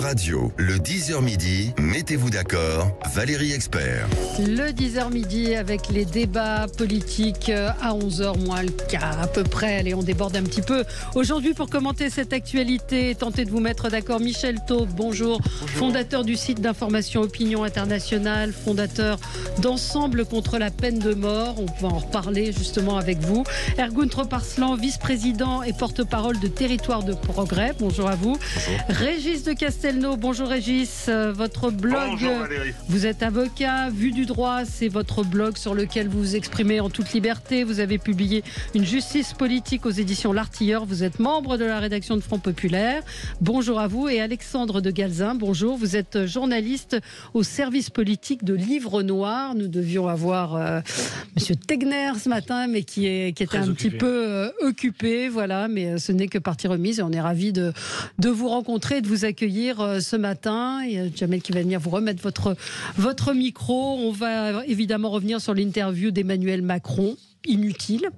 Radio. Le 10h midi, mettez-vous d'accord, Valérie Expert. Le 10h midi avec les débats politiques euh, à 11h moins le cas à peu près. Allez, on déborde un petit peu. Aujourd'hui, pour commenter cette actualité, tenter de vous mettre d'accord, Michel Taube, bonjour, fondateur du site d'information Opinion Internationale, fondateur d'Ensemble contre la peine de mort. On va en reparler justement avec vous. Ergun Troparslan, vice-président et porte-parole de Territoire de Progrès. Bonjour à vous. de Bonjour Régis, euh, votre blog. Bonjour Valérie. Vous êtes avocat, vue du droit, c'est votre blog sur lequel vous vous exprimez en toute liberté. Vous avez publié Une justice politique aux éditions L'Artilleur. Vous êtes membre de la rédaction de Front Populaire. Bonjour à vous et Alexandre de Galzin. Bonjour, vous êtes journaliste au service politique de Livre Noir. Nous devions avoir M. Euh, Monsieur Tegner ce matin, mais qui, est, était un petit peu euh, occupé. Voilà, mais ce n'est que partie remise et on est ravis de, de vous rencontrer de vous accueillir euh, ce matin. a Jamel qui va venir vous remettre votre, votre micro. On va évidemment revenir sur l'interview d'Emmanuel Macron. Inutile,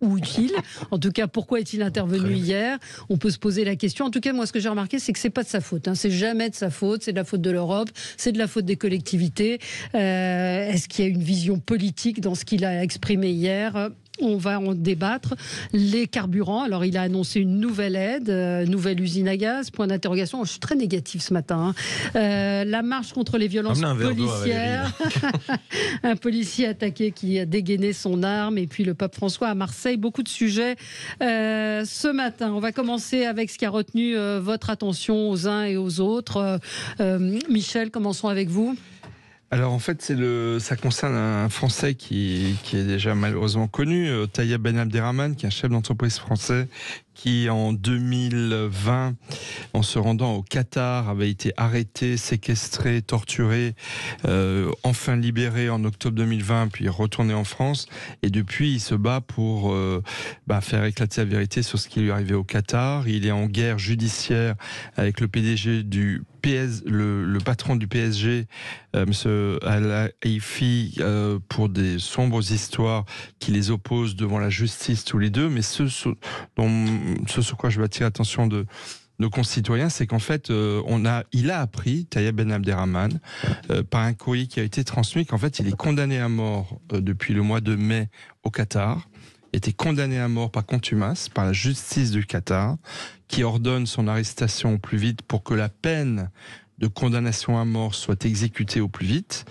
ou utile. En tout cas, pourquoi est-il intervenu hier On peut se poser la question. En tout cas, moi, ce que j'ai remarqué, c'est que c'est pas de sa faute. Hein. C'est jamais de sa faute. C'est de la faute de l'Europe. C'est de la faute des collectivités. Euh, est-ce qu'il y a une vision politique dans ce qu'il a exprimé hier on va en débattre. Les carburants, alors il a annoncé une nouvelle aide, euh, nouvelle usine à gaz, point d'interrogation. Je suis très négatif ce matin. Hein. Euh, la marche contre les violences policières. un policier attaqué qui a dégainé son arme. Et puis le pape François à Marseille. Beaucoup de sujets euh, ce matin. On va commencer avec ce qui a retenu votre attention aux uns et aux autres. Michel, commençons avec vous. Alors en fait, c'est le, ça concerne un Français qui, est déjà malheureusement connu, euh, Taya Ben Abderrahman, qui est un chef d'entreprise français qui en 2020, en se rendant au Qatar, avait été arrêté, séquestré, torturé, euh, enfin libéré en octobre 2020, puis retourné en France. Et depuis, il se bat pour euh, bah, faire éclater la vérité sur ce qui lui est au Qatar. Il est en guerre judiciaire avec le PDG du PS, le, patron du PSG, M. al pour des sombres histoires qui les opposent devant la justice tous les deux. Mais ceux dont ce sur quoi je veux attirer l'attention de nos concitoyens, c'est qu'en fait, euh, on a, il a appris, Tayyab Ben Abderrahman, euh, par un courrier qui a été transmis, qu'en fait, il est condamné à mort euh, depuis le mois de mai au Qatar, était condamné à mort par contumace, par la justice du Qatar, qui ordonne son arrestation au plus vite pour que la peine de condamnation à mort soit exécutée au plus vite.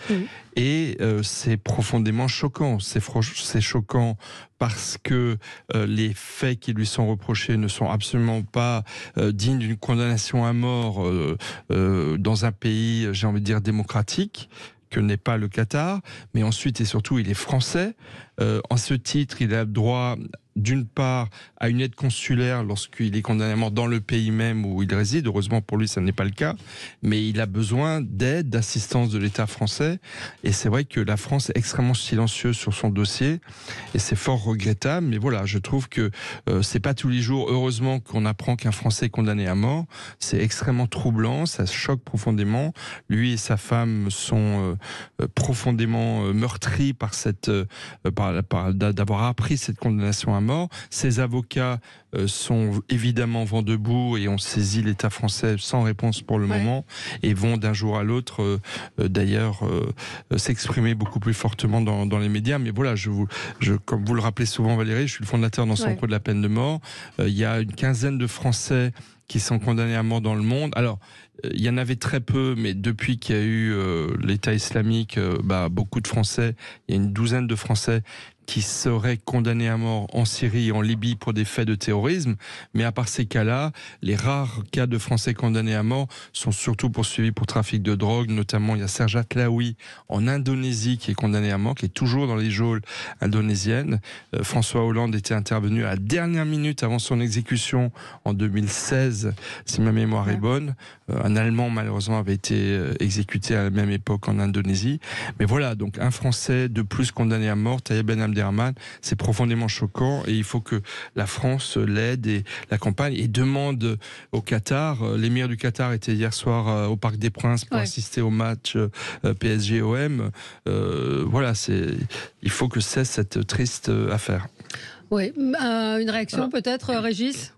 Et euh, c'est profondément choquant. C'est choquant parce que euh, les faits qui lui sont reprochés ne sont absolument pas euh, dignes d'une condamnation à mort euh, dans un pays, j'ai envie de dire, démocratique que n'est pas le Qatar, mais ensuite et surtout il est français, euh, en ce titre, il a droit d'une part à une aide consulaire lorsqu'il est condamné à mort dans le pays même où il réside. Heureusement pour lui, ça n'est pas le cas. Mais il a besoin d'aide, d'assistance de l'État français. Et c'est vrai que la France est extrêmement silencieuse sur son dossier. Et c'est fort regrettable. Mais voilà, je trouve que euh, c'est pas tous les jours, heureusement, qu'on apprend qu'un Français est condamné à mort. C'est extrêmement troublant. Ça choque profondément. Lui et sa femme sont euh, profondément meurtris par cette, d'avoir appris cette condamnation à mort. ces avocats euh, sont évidemment vent debout et ont saisi l'État français sans réponse pour le moment et vont d'un jour à l'autre, euh, euh, d'ailleurs, s'exprimer beaucoup plus fortement dans, les médias. Mais voilà, je vous, comme vous le rappelez souvent, Valérie, je suis le fondateur dans son de la peine de mort. il y a une quinzaine de Français qui sont condamnés à mort dans le monde. Alors, il euh, y en avait très peu, mais depuis qu'il y a eu euh, l'État islamique, euh, bah, beaucoup de Français, il y a une douzaine de Français qui seraient condamnés à mort en Syrie et en Libye pour des faits de terrorisme. Mais à part ces cas-là, les rares cas de Français condamnés à mort sont surtout poursuivis pour trafic de drogue. Notamment, il y a Serge Atlaoui en Indonésie qui est condamné à mort, qui est toujours dans les geôles indonésiennes. François Hollande était intervenu à la dernière minute avant son exécution en 2016, si ma mémoire est bonne, euh, un Allemand malheureusement avait été euh, exécuté à la même époque en Indonésie. Mais voilà, donc un Français de plus condamné à mort, Tayyip Ben Abderrahman, c'est profondément choquant et il faut que la France l'aide et la campagne et demande au Qatar. Euh, l'émir du Qatar était hier soir au Parc des Princes pour assister au match PSG-OM. voilà, il faut que cesse cette triste affaire. Oui, une réaction peut-être, Régis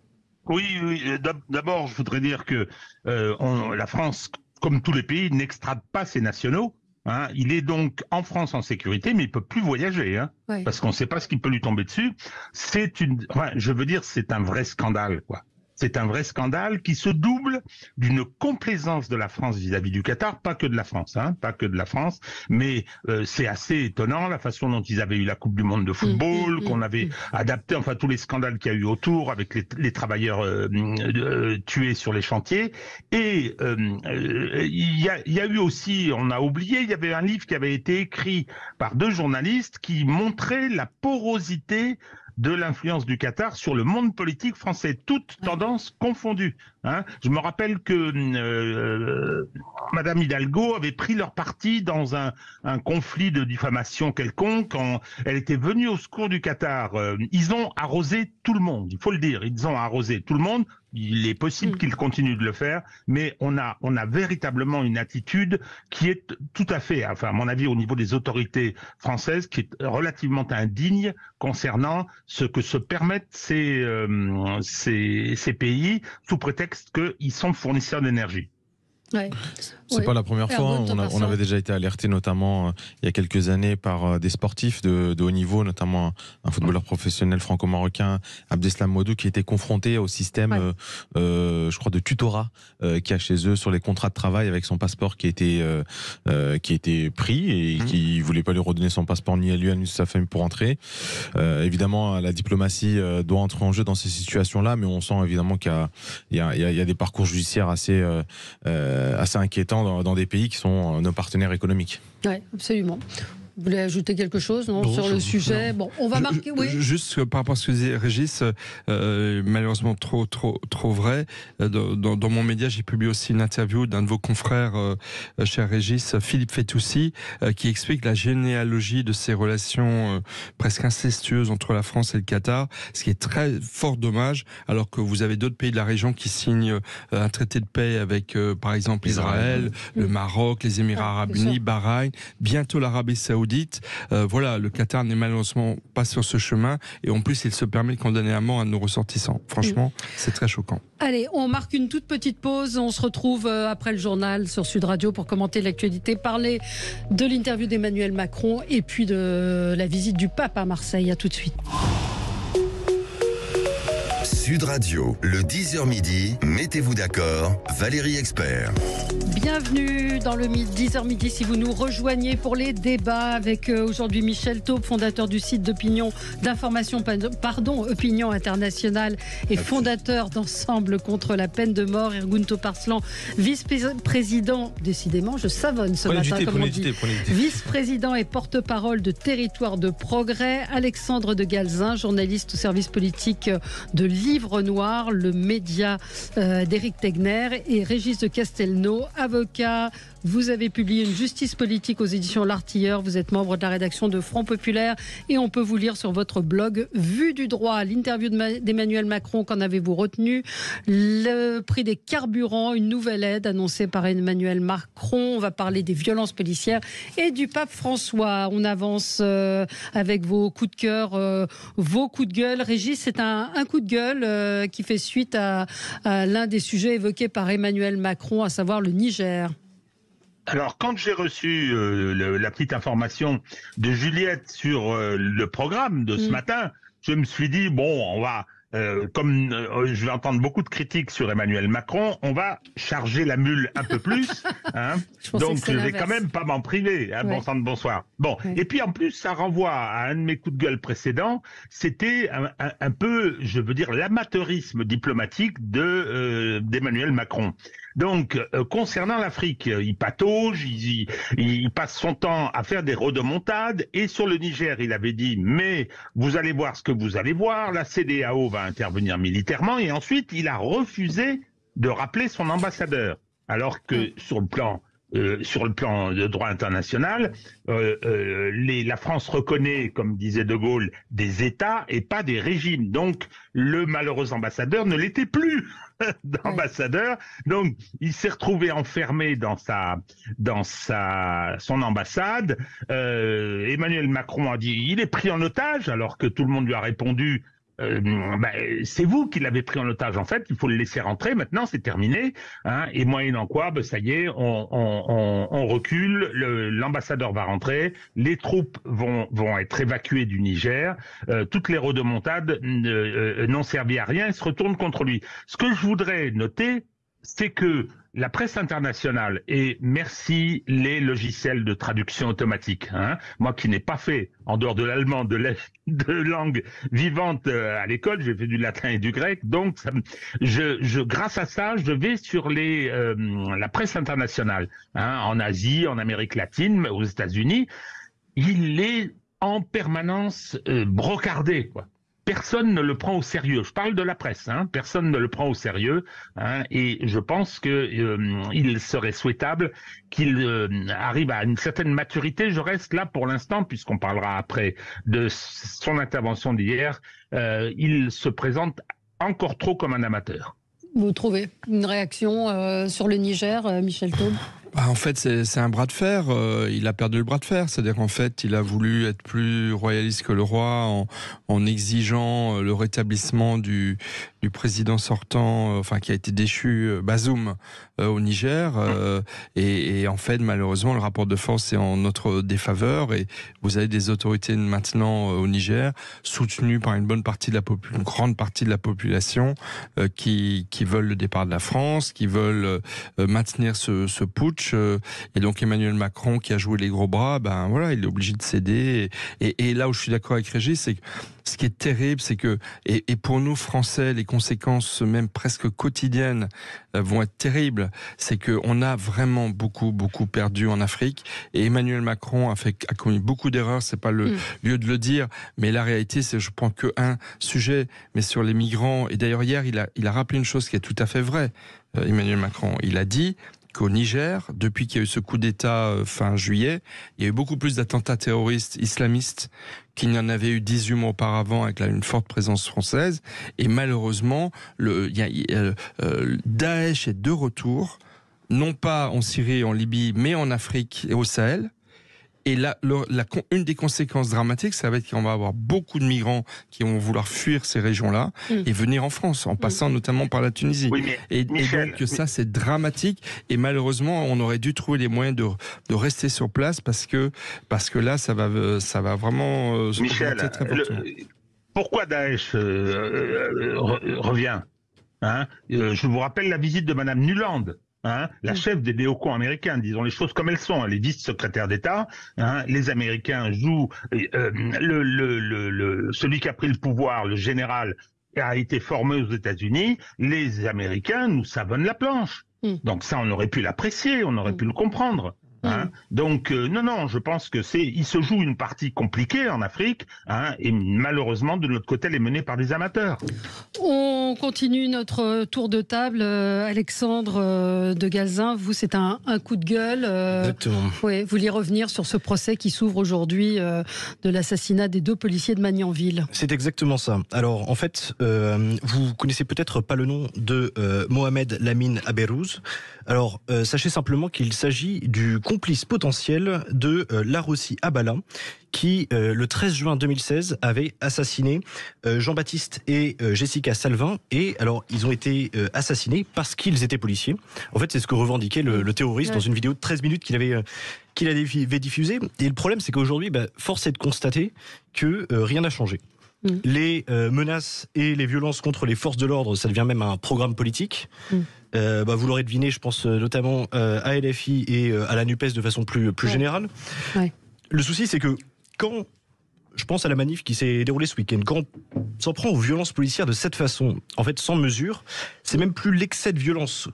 oui, euh, D'abord, je voudrais dire que euh, la France, comme tous les pays, n'extrade pas ses nationaux. Hein. il est donc en France en sécurité, mais il peut plus voyager, hein. parce qu'on ne sait pas ce qui peut lui tomber dessus. C'est une, enfin, je veux dire, c'est un vrai scandale, quoi. C'est un vrai scandale qui se double d'une complaisance de la France vis-à-vis du Qatar, pas que de la France, hein, pas que de la France, mais euh, c'est assez étonnant la façon dont ils avaient eu la Coupe du Monde de mmh, football, mmh, qu'on mmh, avait adapté, enfin tous les scandales qu'il y a eu autour avec les, travailleurs euh, euh, tués sur les chantiers. Et il y a, y, a, eu aussi, on a oublié, il y avait un livre qui avait été écrit par deux journalistes qui montraient la porosité de l'influence du Qatar sur le monde politique français, toutes tendances confondues. Hein. Je me rappelle que euh, Madame Hidalgo avait pris leur parti dans un, conflit de diffamation quelconque. quand elle était venue au secours du Qatar. Euh, ils ont arrosé tout le monde, il faut le dire. Ils ont arrosé tout le monde, il est possible hmm. qu'il continue de le faire, mais on a, on a véritablement une attitude qui est tout à fait, enfin, à mon avis, au niveau des autorités françaises, qui est relativement indigne concernant ce que se permettent ces, euh, ces pays sous prétexte qu'ils sont fournisseurs d'énergie. Ouais. C'est pas la première fois. On, avait déjà été alerté, notamment euh, il y a quelques années, par euh, des sportifs de, haut niveau, notamment un, footballeur professionnel franco-marocain, Abdeslam Modou, qui était confronté au système, euh, je crois, de tutorat qu'il y a chez eux sur les contrats de travail avec son passeport qui était, qui était pris et mmh. qui voulait pas lui redonner son passeport ni à lui, ni à sa famille pour entrer. évidemment, la diplomatie doit entrer en jeu dans ces situations-là, mais on sent évidemment qu'il y, a des parcours judiciaires assez euh, assez inquiétant dans, des pays qui sont euh, nos partenaires économiques. Oui, absolument. Vous voulez ajouter quelque chose non, sur le sujet Bon, on va marquer. oui. Juste par rapport à ce que disait Régis, euh, malheureusement trop, trop, trop vrai. Euh, dans, mon média, j'ai publié aussi une interview d'un de vos confrères, euh, cher Régis, Philippe Fetoussi, qui explique la généalogie de ces relations presque incestueuses entre la France et le Qatar, ce qui est très fort dommage, alors que vous avez d'autres pays de la région qui signent un traité de paix avec, par exemple, Israël, le mm. Maroc, les Émirats arabes unis, Bahreïn, bientôt l'Arabie saoudite dites euh, voilà, le Qatar n'est malheureusement pas sur ce chemin et en plus il se permet de condamner à mort à nos ressortissants. Franchement, mm. c'est très choquant. Allez, on marque une toute petite pause. On se retrouve euh, après le journal sur Sud Radio pour commenter l'actualité, parler de l'interview d'Emmanuel Macron et puis de la visite du pape à Marseille. À tout de suite. Sud Radio, le 10h midi, mettez-vous d'accord, Valérie Expert. Bienvenue dans le 10h midi si vous nous rejoignez pour les débats avec euh, aujourd'hui Michel Taupe, fondateur du site d'opinion, d'information, pardon, opinion internationale et fondateur d'Ensemble contre la peine de mort, Ergunto parcelan vice-président, décidément, je savonne ce matin, comme dit, vice-président et porte-parole de Territoire de Progrès, Alexandre de Galzin, journaliste au service politique euh, de l'IE Livre Noir, le média euh, d'Éric Tegner et Régis de Castelnau, avocat vous avez publié Une justice politique aux éditions L'Artilleur. Vous êtes membre de la rédaction de Front Populaire et on peut vous lire sur votre blog Vue du droit. L'interview d'Emmanuel Macron, qu'en avez-vous retenu Le prix des carburants, une nouvelle aide annoncée par Emmanuel Macron. On va parler des violences policières et du pape François. On avance euh, avec vos coups de cœur, euh, vos coups de gueule. Régis, c'est un, coup de gueule euh, qui fait suite à, à l'un des sujets évoqués par Emmanuel Macron, à savoir le Niger. Alors, quand j'ai reçu euh, la petite information de Juliette sur euh, le programme de ce mm. matin, je me suis dit, bon, on va, euh, comme je vais entendre beaucoup de critiques sur Emmanuel Macron, on va charger la mule un peu plus. Hein. Donc, je vais quand même pas m'en priver. Hein, Bon sang de bonsoir. Bon, et puis en plus, ça renvoie à un de mes coups de gueule précédents. C'était un, peu, je veux dire, l'amateurisme diplomatique de d'Emmanuel Macron. Donc, euh, concernant l'Afrique, euh, il patauge, il, passe son temps à faire des redemontades. Et sur le Niger, il avait dit, mais vous allez voir ce que vous allez voir, la CDAO va intervenir militairement. Et ensuite, il a refusé de rappeler son ambassadeur. Alors que hum. sur le plan euh, sur le plan de droit international, la France reconnaît, comme disait De Gaulle, des États et pas des régimes. Donc le malheureux ambassadeur ne l'était plus. d'ambassadeur. Donc, il s'est retrouvé enfermé dans sa, dans sa, son ambassade. Euh, Emmanuel Macron a dit, il est pris en otage, alors que tout le monde lui a répondu, euh, ben, c'est vous qui l'avez pris en otage. En fait, il faut le laisser rentrer. Maintenant, c'est terminé. Hein, et moyennant quoi, Ben, ça y est, on, on, on, recule. L'ambassadeur va rentrer. Les troupes vont, vont être évacuées du Niger. Euh, toutes les redemontades euh, euh, n'ont servi à rien se retournent contre lui. Ce que je voudrais noter, c'est que la presse internationale et merci les logiciels de traduction automatique. Hein. Moi qui n'ai pas fait, en dehors de l'allemand, de, de langue vivante euh, à l'école, j'ai fait du latin et du grec, donc je, grâce à ça, je vais sur les, euh, la presse internationale, hein, en Asie, en Amérique latine, aux États-Unis. Il est en permanence euh, brocardé. Quoi personne ne le prend au sérieux. Je parle de la presse, hein. personne ne le prend au sérieux, hein. et je pense qu'il euh, serait souhaitable qu'il euh, arrive à une certaine maturité. Je reste là pour l'instant, puisqu'on parlera après de son intervention d'hier. Euh, il se présente encore trop comme un amateur. Vous trouvez une réaction sur le Niger, Michel Taube bah, en fait, c'est un bras de fer. Euh, il a perdu le bras de fer. C'est-à-dire qu'en fait, il a voulu être plus royaliste que le roi en, exigeant euh, le rétablissement du, président sortant, euh, enfin qui a été déchu, Bazoum, au Niger. Et, en fait, malheureusement, le rapport de force est en notre défaveur. Et vous avez des autorités maintenant au Niger, soutenues par une bonne partie de la une grande partie de la population, qui, qui veulent le départ de la France, qui veulent maintenir ce, ce putsch euh, et donc Emmanuel Macron qui a joué les gros bras, ben voilà, il est obligé de céder. Et, là où je suis d'accord avec Régis, c'est que ce qui est terrible, c'est que, et, pour nous Français, les conséquences même presque quotidiennes euh, vont être terribles. C'est qu'on a vraiment beaucoup, beaucoup perdu en Afrique. Et Emmanuel Macron a, fait, commis beaucoup d'erreurs. C'est pas le mm. lieu de le dire, mais la réalité, c'est je prends que un sujet, mais sur les migrants. Et d'ailleurs hier, il a, il a rappelé une chose qui est tout à fait vraie. Euh, Emmanuel Macron, il a dit au Niger, depuis qu'il y a eu ce coup d'État euh, fin juillet, il y a eu beaucoup plus d'attentats terroristes islamistes qu'il n'y en avait eu 18 mois auparavant avec une forte présence française. Et malheureusement, le, y a, euh, Daesh est de retour non pas en Syrie et en Libye, mais en Afrique et au Sahel. Et là, une des conséquences dramatiques, ça va être qu'on va avoir beaucoup de migrants qui vont vouloir fuir ces régions-là mm. et venir en France, en passant mm. notamment par la Tunisie. et, donc ça, c'est dramatique. Et malheureusement, on aurait dû trouver les moyens de, rester sur place parce que parce que là, ça va euh, ça va vraiment euh, Michel, pourquoi Daesh euh, revient hein Je vous rappelle la visite de Madame Nuland Hein, la mm. chef des néocons américains, disons les choses comme elles sont, hein, les vice secrétaires d'État, hein, les Américains jouent, euh, celui qui a pris le pouvoir, le général, a été formé aux États-Unis, les Américains nous savonnent la planche. Mm. Donc ça, on aurait pu l'apprécier, on aurait mm. pu le comprendre. Hein. Donc euh, non, non, je pense que c'est, il se joue une partie compliquée en Afrique, hein, et malheureusement de notre côté, elle est menée par des amateurs. On continue notre tour de table, euh, Alexandre euh, de gazin Vous, c'est un, coup de gueule. Exactement. vous voulez revenir sur ce procès qui s'ouvre aujourd'hui de l'assassinat des deux policiers de Magnanville. C'est exactement ça. Alors en fait, vous connaissez peut-être pas le nom de Mohamed Lamine Aberouz. Alors sachez simplement qu'il s'agit du complice potentiel de euh, la Russie Abala, qui, euh, le 13 juin 2016, avait assassiné euh, Jean-Baptiste et euh, Jessica Salvin. Et alors, ils ont été assassinés parce qu'ils étaient policiers. En fait, c'est ce que revendiquait le, terroriste dans une vidéo de 13 minutes qu'il avait avait diffusée. Et le problème, c'est qu'aujourd'hui, bah, force est de constater que rien n'a changé. Mm. Les menaces et les violences contre les forces de l'ordre, ça devient même un programme politique. Mm. Euh, bah, vous l'aurez deviné, je pense euh, notamment à euh, LFI et à la NUPES de façon plus, plus générale. Le souci, c'est que quand je pense à la manif qui s'est déroulée ce week-end. Quand on s'en prend aux violences policières de cette façon, en fait sans mesure, c'est même plus l'excès de violence,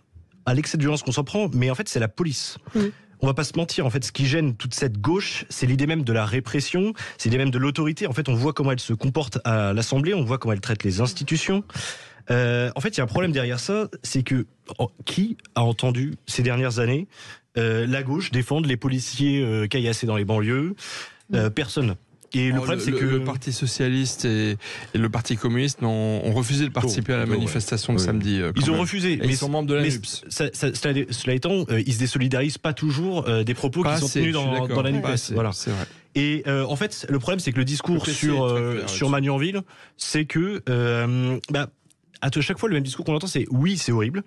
à l'excès de violence qu'on s'en prend, mais en fait c'est la police. On mmh. On va pas se mentir, en fait, ce qui gêne toute cette gauche, c'est l'idée même de la répression, c'est l'idée même de l'autorité. En fait, on voit comment elle se comporte à l'Assemblée, on voit comment elle traite les institutions. Euh, en fait, il y a un problème derrière ça, c'est que oh, qui a entendu ces dernières années euh, la gauche défendre les policiers euh, caillassés dans les banlieues Personne. Et le problème, c'est que le Parti socialiste et, le Parti communiste ont, refusé de participer à la manifestation de samedi. Ils ont refusé, mais ils sont membres de la NUPS. Cela étant, ils se désolidarisent pas toujours des propos qui sont tenus dans, la NUPS. Voilà. Et en fait, le problème, c'est que le discours sur sur Magnanville, c'est que bah, à chaque fois, le même discours qu'on entend, c'est oui, c'est horrible,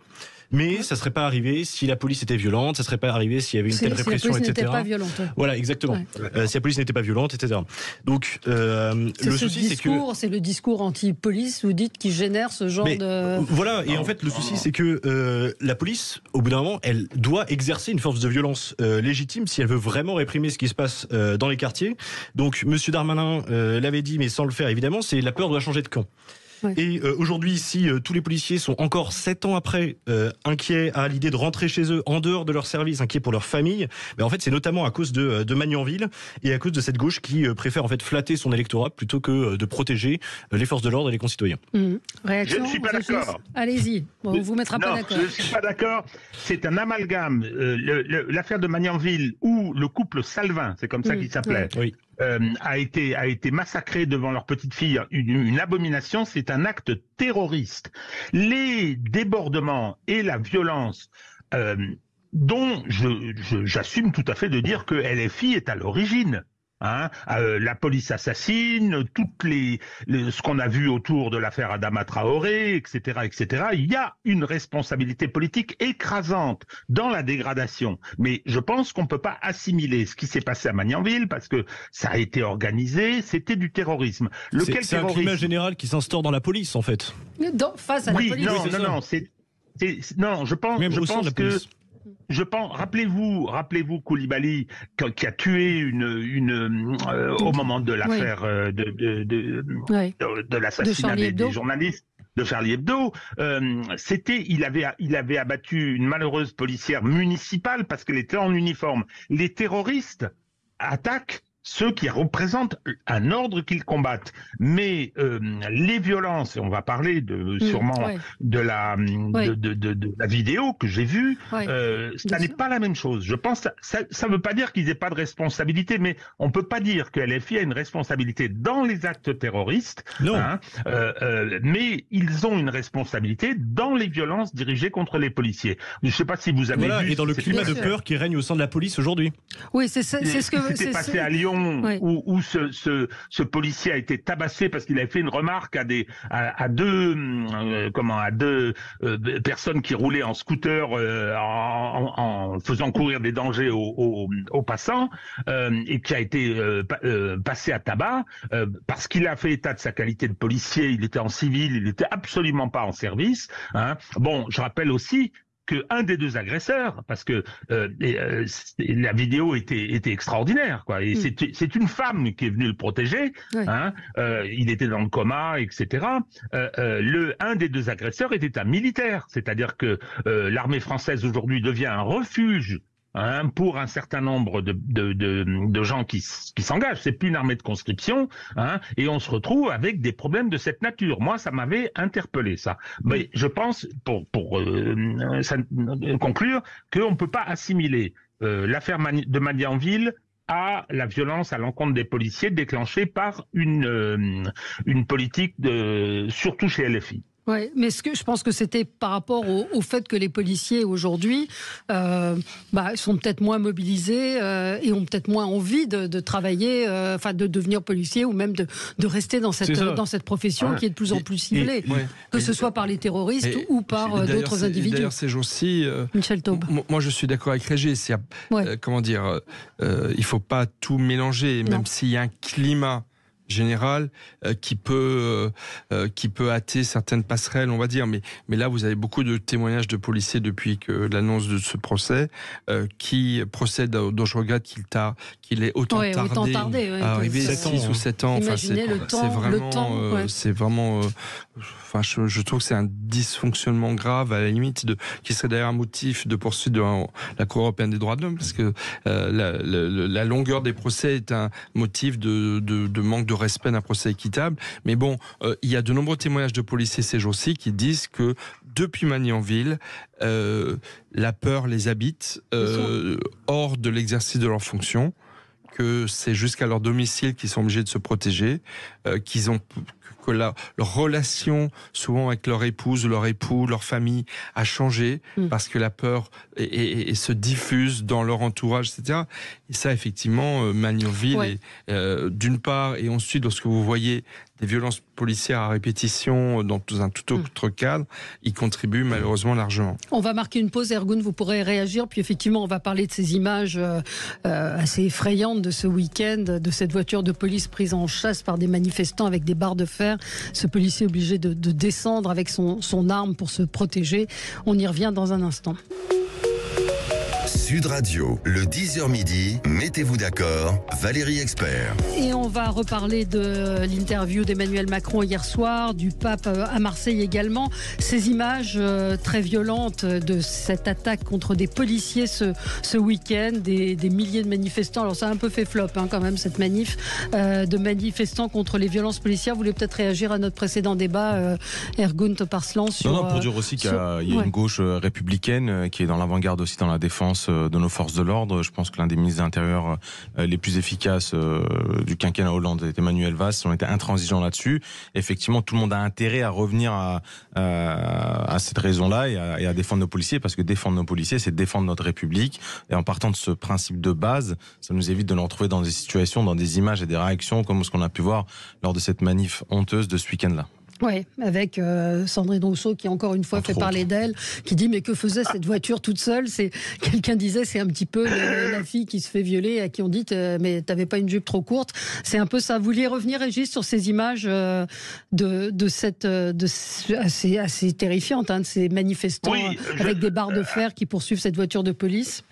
mais ça ça serait pas arrivé si la police était violente, ça ne serait pas arrivé s'il y avait une telle telle si répression, la police etc. Pas violente. Voilà, exactement. Euh, si la police n'était pas violente, etc. Donc, euh, le souci, c'est que c'est le discours anti-police, vous dites, qui génère ce genre de. Voilà, et en fait, le souci, c'est que euh, la police, au bout d'un moment, elle doit exercer une force de violence légitime si elle veut vraiment réprimer ce qui se passe dans les quartiers. Donc, Monsieur Darmanin l'avait dit, mais sans le faire, évidemment, c'est la peur doit changer de camp. Et euh, aujourd'hui, si euh, tous les policiers sont encore sept ans après euh, inquiets à l'idée de rentrer chez eux en dehors de leur service, inquiets pour leur famille, Mais ben, en fait, c'est notamment à cause de, de Magnanville et à cause de cette gauche qui préfère en fait flatter son électorat plutôt que de protéger les forces de l'ordre et les concitoyens. Mmh. Réaction, je ne suis pas d'accord. Allez-y, on ne vous mettra pas d'accord. Je ne suis pas d'accord. C'est un amalgame. L'affaire de Magnanville ou le couple Salvin, c'est comme ça mmh. qu'il s'appelait, oui. Euh, a été a été massacré devant leur petite fille, une, abomination, c'est un acte terroriste. Les débordements et la violence euh, dont j'assume tout à fait de dire que LFI est à l'origine. Hein, euh, la police assassine, toutes les, ce qu'on a vu autour de l'affaire Adama Traoré, etc., etc. Il y a une responsabilité politique écrasante dans la dégradation. Mais je pense qu'on ne peut pas assimiler ce qui s'est passé à Magnanville parce que ça a été organisé, c'était du terrorisme. Lequel c'est, terrorisme... un climat général qui s'instaure dans la police en fait. Dans, face à la police. Non, non, non, c'est, non, je pense, je pense que je pense, rappelez-vous, rappelez-vous Koulibaly qui a tué une, euh, au moment de l'affaire euh, de, de, l'assassinat des, journalistes de Charlie Hebdo, euh, c'était il avait il avait abattu une malheureuse policière municipale parce qu'elle était en uniforme. Les terroristes attaquent ceux qui représentent un ordre qu'ils combattent. Mais euh, les violences, et on va parler de, mm, sûrement De, la, de, de, la vidéo que j'ai vue, euh, ça n'est pas la même chose. Je pense ça ne veut pas dire qu'ils n'aient pas de responsabilité, mais on ne peut pas dire que LFI a une responsabilité dans les actes terroristes. Non. Hein, euh, mais ils ont une responsabilité dans les violences dirigées contre les policiers. Je ne sais pas si vous avez voilà, vu. Et dans le climat de peur qui règne au sein de la police aujourd'hui. Oui, c'est ce que. C'était passé à Lyon où, où ce, ce, ce, policier a été tabassé parce qu'il avait fait une remarque à des à, deux euh, comment à deux euh, personnes qui roulaient en scooter euh, en, en, faisant courir des dangers aux, aux, passants et qui a été passé à tabac parce qu'il a fait état de sa qualité de policier. Il était en civil, il n'était absolument pas en service. Hein. Bon, je rappelle aussi un des deux agresseurs, parce que euh, euh, la vidéo était, était extraordinaire, quoi. Et hmm. c'est une femme qui est venue le protéger. Hein. Euh, il était dans le coma, etc. le un des deux agresseurs était un militaire, c'est-à-dire que l'armée française aujourd'hui devient un refuge Hein, pour un certain nombre de, gens qui, qui s'engagent. C'est plus une armée de conscription, hein, et on se retrouve avec des problèmes de cette nature. Moi, ça m'avait interpellé ça. Mais je pense, pour, pour euh, euh, conclure, qu'on ne peut pas assimiler euh, l'affaire de Madianville à la violence à l'encontre des policiers déclenchée par une, une politique de, surtout chez LFI. Oui, mais ce que je pense que c'était par rapport au, fait que les policiers aujourd'hui euh, bah, sont peut-être moins mobilisés euh, et ont peut-être moins envie de, travailler, euh, enfin de devenir policier ou même de, de rester dans cette dans cette profession qui est de plus en plus ciblée, que ce soit par les terroristes ou par d'autres individus. D'ailleurs, ces jours-ci, Michel Moi, je suis d'accord avec Régis. comment dire Il faut pas tout mélanger, même s'il y a un climat Général euh, qui peut euh, euh, qui peut hâter certaines passerelles, on va dire. Mais mais là, vous avez beaucoup de témoignages de policiers depuis que l'annonce de ce procès qui procède dont je regrette qu'il tard qu'il est autant tardé, autant tardé 6 ou 7 ans. enfin, le, c'est vraiment je, trouve que c'est un dysfonctionnement grave à la limite de qui serait d'ailleurs un motif de poursuite de la, Cour européenne des droits de l'homme, parce que euh, la, longueur des procès est un motif de, manque de respect d'un procès équitable. Mais bon, euh, il y a de nombreux témoignages de policiers ces jours-ci qui disent que depuis Magnanville, euh, la peur les habite euh, hors de l'exercice de leurs fonctions que c'est jusqu'à leur domicile qu'ils sont obligés de se protéger, euh, qu'ils ont que la, leur relation souvent avec leur épouse, leur époux, leur famille a changé hmm. parce que la peur et se diffuse dans leur entourage, etc. Et ça, effectivement, euh, euh, d'une part, et ensuite, lorsque vous voyez des violences policières à répétition dans un tout autre hmm. cadre, y contribue malheureusement largement. On va marquer une pause, Ergun, vous pourrez réagir, puis effectivement on va parler de ces images euh, euh, assez effrayantes de ce week-end, de cette voiture de police prise en chasse par des manifestants avec des barres de fer, ce policier obligé de, descendre avec son, son arme pour se protéger. On y revient dans un instant. Sud Radio, le 10h midi, mettez-vous d'accord, Valérie Expert. Et on va reparler de l'interview d'Emmanuel Macron hier soir, du pape euh, à Marseille également. Ces images euh, très violentes de cette attaque contre des policiers ce, ce week-end, des, milliers de manifestants. Alors ça a un peu fait flop hein, quand même cette manif euh, de manifestants contre les violences policières. Vous voulez peut-être réagir à notre précédent débat, Ergunt Ergun Non, non, pour dire aussi qu'il y a une gauche républicaine qui est dans l'avant-garde aussi dans la défense euh, de nos forces de l'ordre. Je pense que l'un des ministres de euh, les plus efficaces euh, du quinquennat Hollande est Emmanuel Vasse. On était intransigeants là-dessus. Effectivement, tout le monde a intérêt à revenir à, cette raison-là et, à, défendre nos policiers, parce que défendre nos policiers, c'est défendre notre République. Et en partant de ce principe de base, ça nous évite de nous retrouver dans des situations, dans des images et des réactions comme ce qu'on a pu voir lors de cette manif honteuse de ce week-end-là. Oui, avec euh, Sandrine Rousseau qui encore une fois fait parler d'elle, qui dit mais que faisait cette voiture toute seule C'est quelqu'un disait c'est un petit peu la fille qui se fait violer à qui on dit mais t'avais pas une jupe trop courte. C'est un peu ça. Vous vouliez revenir Régis sur ces images euh, de, de cette euh, de assez assez hein, de ces manifestants avec des barres de fer qui poursuivent cette voiture de police.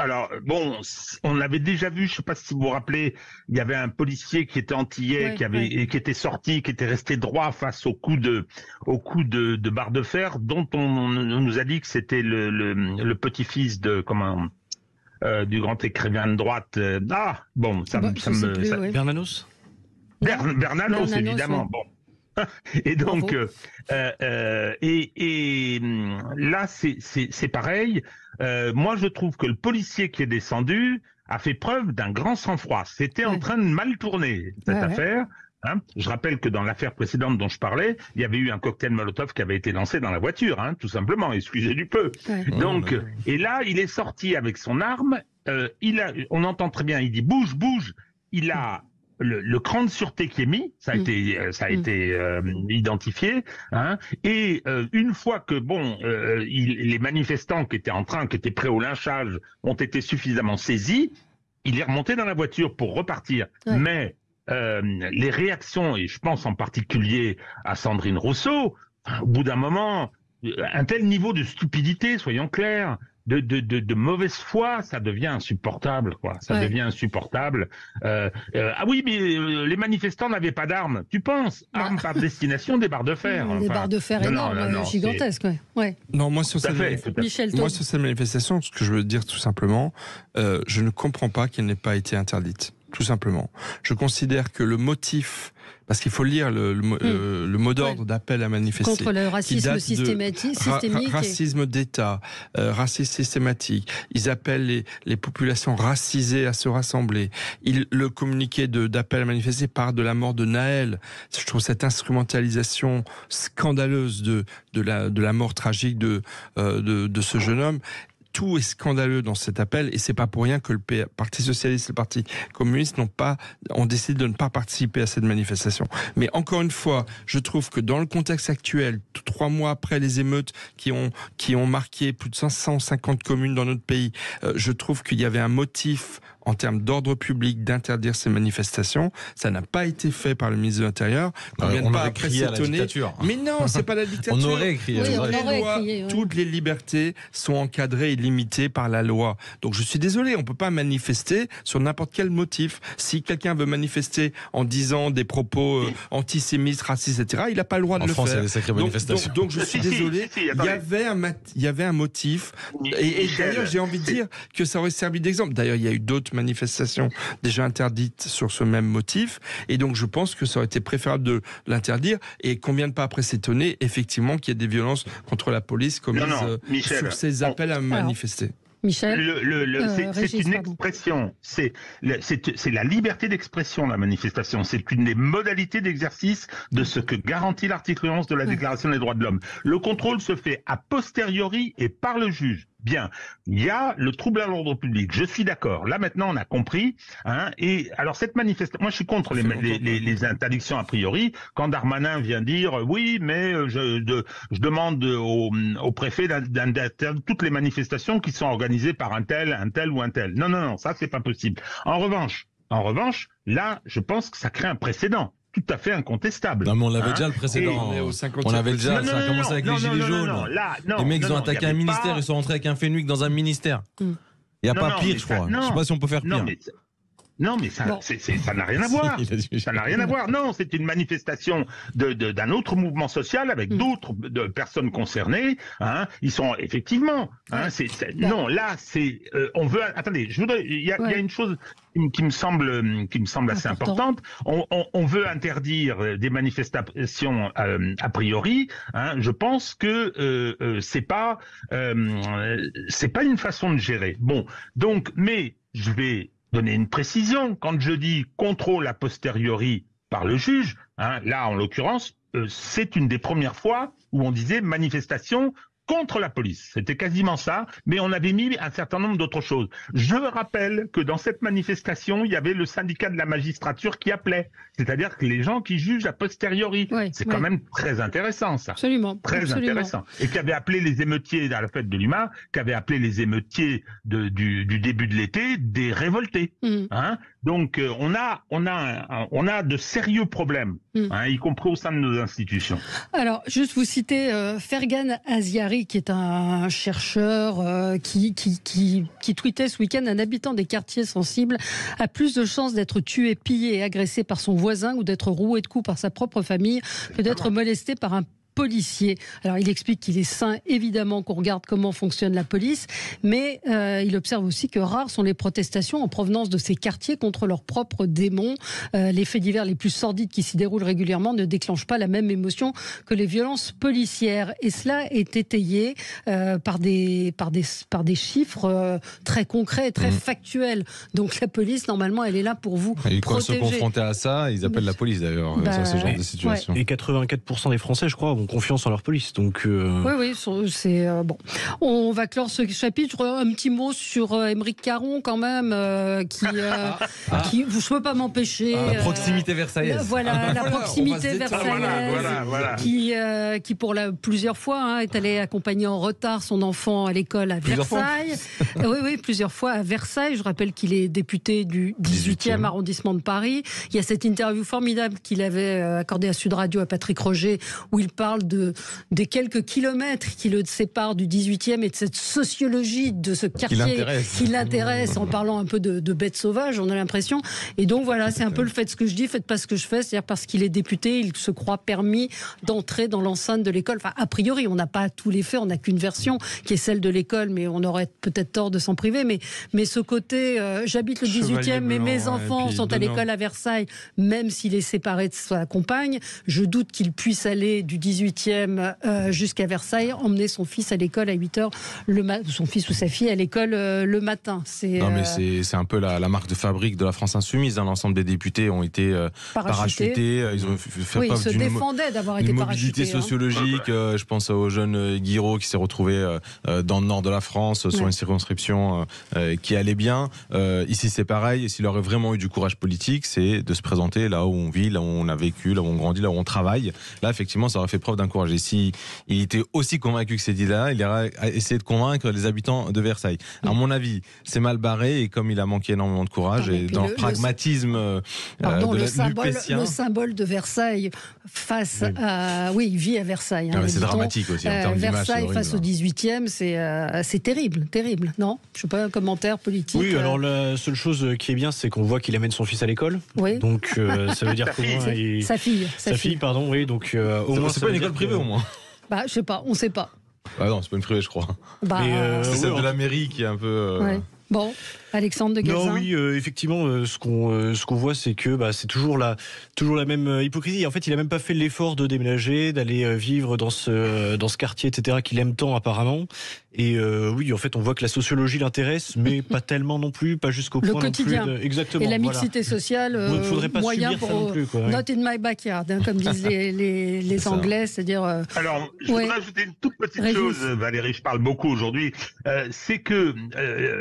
Alors bon, on avait déjà vu. Je ne sais pas si vous vous rappelez, il y avait un policier qui était antillais, qui avait qui était sorti, qui était resté droit face au coup de au coup de, barre de fer, dont on, nous a dit que c'était le, petit-fils de comment euh, du grand écrivain de droite. Euh, ah bon, ça, me. Bernanos. Bernanos, évidemment. Bon. et donc, euh, euh, et, hum, là, c'est pareil. Euh, moi, je trouve que le policier qui est descendu a fait preuve d'un grand sang-froid. C'était en train de mal tourner cette affaire. Hein. je rappelle que dans l'affaire précédente dont je parlais, il y avait eu un cocktail Molotov qui avait été lancé dans la voiture, hein, tout simplement, excusez du peu. Oh, donc, et là, il est sorti avec son arme, il a, on entend très bien, il dit bouge, bouge, il a le, cran de sûreté qui est mis, ça a mm. été, euh, ça a mm. été euh, identifié. Hein. et euh, une fois que bon, les manifestants qui étaient en train, qui étaient prêts au lynchage, ont été suffisamment saisis, il est remonté dans la voiture pour repartir. Mais les réactions, et je pense en particulier à Sandrine Rousseau, au bout d'un moment, un tel niveau de stupidité, soyons clairs, de, mauvaise foi, ça devient insupportable, quoi. Ça devient insupportable. Euh, euh, ah oui, mais euh, les manifestants n'avaient pas d'armes. Tu penses bah. Armes destination des barres de fer. Des barres de fer énormes, gigantesques, Non, moi sur, cette moi sur cette manifestation, ce que je veux dire tout simplement, je ne comprends pas qu'elle n'ait pas été interdite. Tout simplement. Je considère que le motif parce qu'il faut lire le, le, hmm. euh, le, mot d'ordre d'appel à manifester. Contre le racisme systématique. systémique racisme d'État, euh, racisme systématique. Ils appellent les, les, populations racisées à se rassembler. Ils, le communiqué d'appel à manifester parle de la mort de Naël. Je trouve cette instrumentalisation scandaleuse de, de, la, de la mort tragique de, euh, de, de, ce jeune homme tout est scandaleux dans cet appel et c'est pas pour rien que le Parti socialiste et le Parti communiste n'ont pas ont décidé de ne pas participer à cette manifestation. Mais encore une fois, je trouve que dans le contexte actuel, trois mois après les émeutes qui ont qui ont marqué plus de 550 communes dans notre pays, euh, je trouve qu'il y avait un motif en termes d'ordre public d'interdire ces manifestations. Ça n'a pas été fait par le ministre de l'Intérieur. Euh, on ne vient pas après s'étonner. Mais non, c'est pas la dictature. on aurait écrit. toutes, les libertés sont encadrées et limitées par la loi. Donc je suis désolé, on peut pas manifester sur n'importe quel motif. Si quelqu'un veut manifester en disant des propos euh, antisémites, racistes, etc., il n'a pas le droit de en France, Il y a des sacrées manifestations. Donc, je suis désolé. il, y avait un il y avait un motif. Et, et d'ailleurs, j'ai envie de dire que ça aurait servi d'exemple. D'ailleurs, il y a eu d'autres manifestation déjà interdite sur ce même motif. Et donc, je pense que ça aurait été préférable de l'interdire et qu'on vienne pas après s'étonner, effectivement, qu'il y ait des violences contre la police comme euh, sur ces appels à manifester. Michel le, euh, C'est une expression. C'est la liberté d'expression, la manifestation. C'est une des modalités d'exercice de ce que garantit l'article 11 de la Déclaration des droits de l'homme. Le contrôle se fait a posteriori et par le juge. Bien, il y a le trouble à l'ordre public. Je suis d'accord. Là maintenant, on a compris. Hein. et alors cette manifestation, moi je suis contre les, les, interdictions a priori. Quand Darmanin vient dire euh, oui, mais euh, je, je demande euh, au, au préfet d'interdire toutes les manifestations qui sont organisées par un tel, un tel ou un tel. Non, non, non, ça c'est pas possible. En revanche, en revanche, là, je pense que ça crée un précédent tout à fait incontestable. Non, mais on l'avait hein déjà le précédent. On, déjà, ça a commencé avec les Gilets jaunes. les mecs, ils ont attaqué un ministère, ils sont rentrés avec un fénuic dans un ministère. Il n'y a pas pire, je crois. je ne sais pas si on peut faire pire. Non, mais ça, c'est, ça n'a rien à voir. ça n'a rien à voir. Non, c'est une manifestation de, d'un autre mouvement social avec mm. d'autres personnes concernées. Hein. Ils sont effectivement. Hein, non, là, c'est. Euh, on veut. Attendez, je voudrais. Il y, a, une chose qui me semble qui me semble assez importante. On, veut interdire euh, des manifestations euh, a priori. Hein. Je pense que c'est pas c'est pas une façon de gérer. Bon, donc, mais je vais donner une précision. Quand je dis contrôle a posteriori par le juge, hein, là en l'occurrence, euh, c'est une des premières fois où on disait manifestation contre la police. C'était quasiment ça, mais on avait mis un certain nombre d'autres choses. Je rappelle que dans cette manifestation, il y avait le syndicat de la magistrature qui appelait, c'est-à-dire que les gens qui jugent a posteriori. c'est quand même très intéressant, ça. Absolument. Très intéressant. Et qui avait appelé les émeutiers à la fête de l'UMA, qui avait appelé les émeutiers du, début de l'été des révoltés. Mmh. Hein donc euh, on a on a on a de sérieux problèmes, hmm. hein, y compris au sein de nos institutions. Alors juste vous citer euh, Fergan Aziari, qui est un chercheur euh, qui, qui, qui qui tweetait ce week-end un habitant des quartiers sensibles a plus de chances d'être tué, pillé et agressé par son voisin ou d'être roué de coups par sa propre famille que d'être molesté par un policiers. Alors il explique qu'il est sain, évidemment, qu'on regarde comment fonctionne la police, mais euh, il observe aussi que rares sont les protestations en provenance de ces quartiers contre leurs propres démons. Euh, les faits divers les plus sordides qui s'y déroulent régulièrement ne déclenchent pas la même émotion que les violences policières. Et cela est étayé euh, par, des, par, par des chiffres très concrets, très mmh. factuels. Donc la police, normalement, elle est là pour vous. Et quand se se à ça, ils appellent la police d'ailleurs, dans bah, ce genre de situation. Et 84% des Français, je crois, confiance en leur police. Donc, euh, Oui, oui, c'est euh, bon. On va clore ce chapitre. Euh, un petit mot sur Émeric Caron, quand même, qui, qui, Je ne peux pas m'empêcher. Ah, la proximité versaillaise. voilà, la proximité versaillaise. qui, qui, pour la, plusieurs fois, hein, est allé accompagner en retard son enfant à l'école à Versailles. oui, oui, plusieurs fois à Versailles. Je rappelle qu'il est député du 18e, 18e arrondissement de Paris. Il y a cette interview formidable qu'il avait accordée à Sud Radio à Patrick Roger, où il parle parle de, des quelques kilomètres qui le séparent du 18e et de cette sociologie de ce quartier qui l'intéresse en parlant un peu de, de bêtes sauvages, on a l'impression. Et donc voilà, c'est un peu le fait de ce que je dis, faites pas ce que je fais, c'est-à-dire parce qu'il est député, il se croit permis d'entrer dans l'enceinte de l'école. Enfin, a priori, on n'a pas tous les faits, on n'a qu'une version qui est celle de l'école, mais on aurait peut-être tort de s'en priver. Mais, mais ce côté, euh, j'habite le 18e, mais mes enfants sont à l'école à Versailles, même s'il est séparé de sa compagne, je doute qu'il puisse aller du 18 e jusqu'à Versailles, emmener son fils à l'école à 8h, le son fils ou sa fille à l'école euh, le matin. Non, euh, c'est un peu la, marque de fabrique de la France insoumise. Hein. L'ensemble des députés ont été parachutés. Ils ont fait se défendaient d'avoir été mobilité hein. sociologique. je pense au jeune Guiraud qui s'est retrouvé dans le nord de la France sur une circonscription qui allait bien. ici, c'est pareil. s'il aurait vraiment eu du courage politique, c'est de se présenter là où on vit, là où on a vécu, là où on grandit, là où on travaille. Là, effectivement, ça aurait fait preuve d'un d'encourager. Si il était aussi convaincu que c'est dit là, il irait essayé de convaincre les habitants de Versailles. À mon avis, c'est mal barré et comme il a manqué énormément de courage et, et pragmatisme euh, pardon, le, symbole, de Versailles face à oui, il vit à Versailles. Hein, ah, c'est dramatique aussi en euh, termes Versailles face au 18e, hein. euh, c'est terrible, terrible. Non, je sais pas un commentaire politique. Oui, alors la seule chose qui est bien, c'est qu'on voit qu'il amène son fils à l'école. Oui. Donc ça veut dire que sa, sa fille, sa, fille, pardon. Oui, donc au moins. C'est pas école privée au moins. Bah, je sais pas, on sait pas. Bah non, c'est pas une privée, je crois. Bah, euh, c'est celle de la mairie qui est un peu. Euh, ouais. Bon, Alexandre de Non, oui, euh, effectivement, euh, ce qu'on euh, ce qu'on voit, c'est que bah, c'est toujours la toujours la même hypocrisie. En fait, il a même pas fait l'effort de déménager, d'aller vivre dans ce dans ce quartier, etc. qu'il aime tant apparemment. Et oui, en fait, on voit que la sociologie l'intéresse, mais pas tellement non plus, pas jusqu'au point quotidien. Exactement. Et la mixité sociale, il faudrait pas moyen pour non plus, not in my backyard, hein, comme disent les, les, Anglais, c'est-à-dire. Alors, je voudrais ajouter une toute petite chose, Valérie. Je parle beaucoup aujourd'hui. c'est que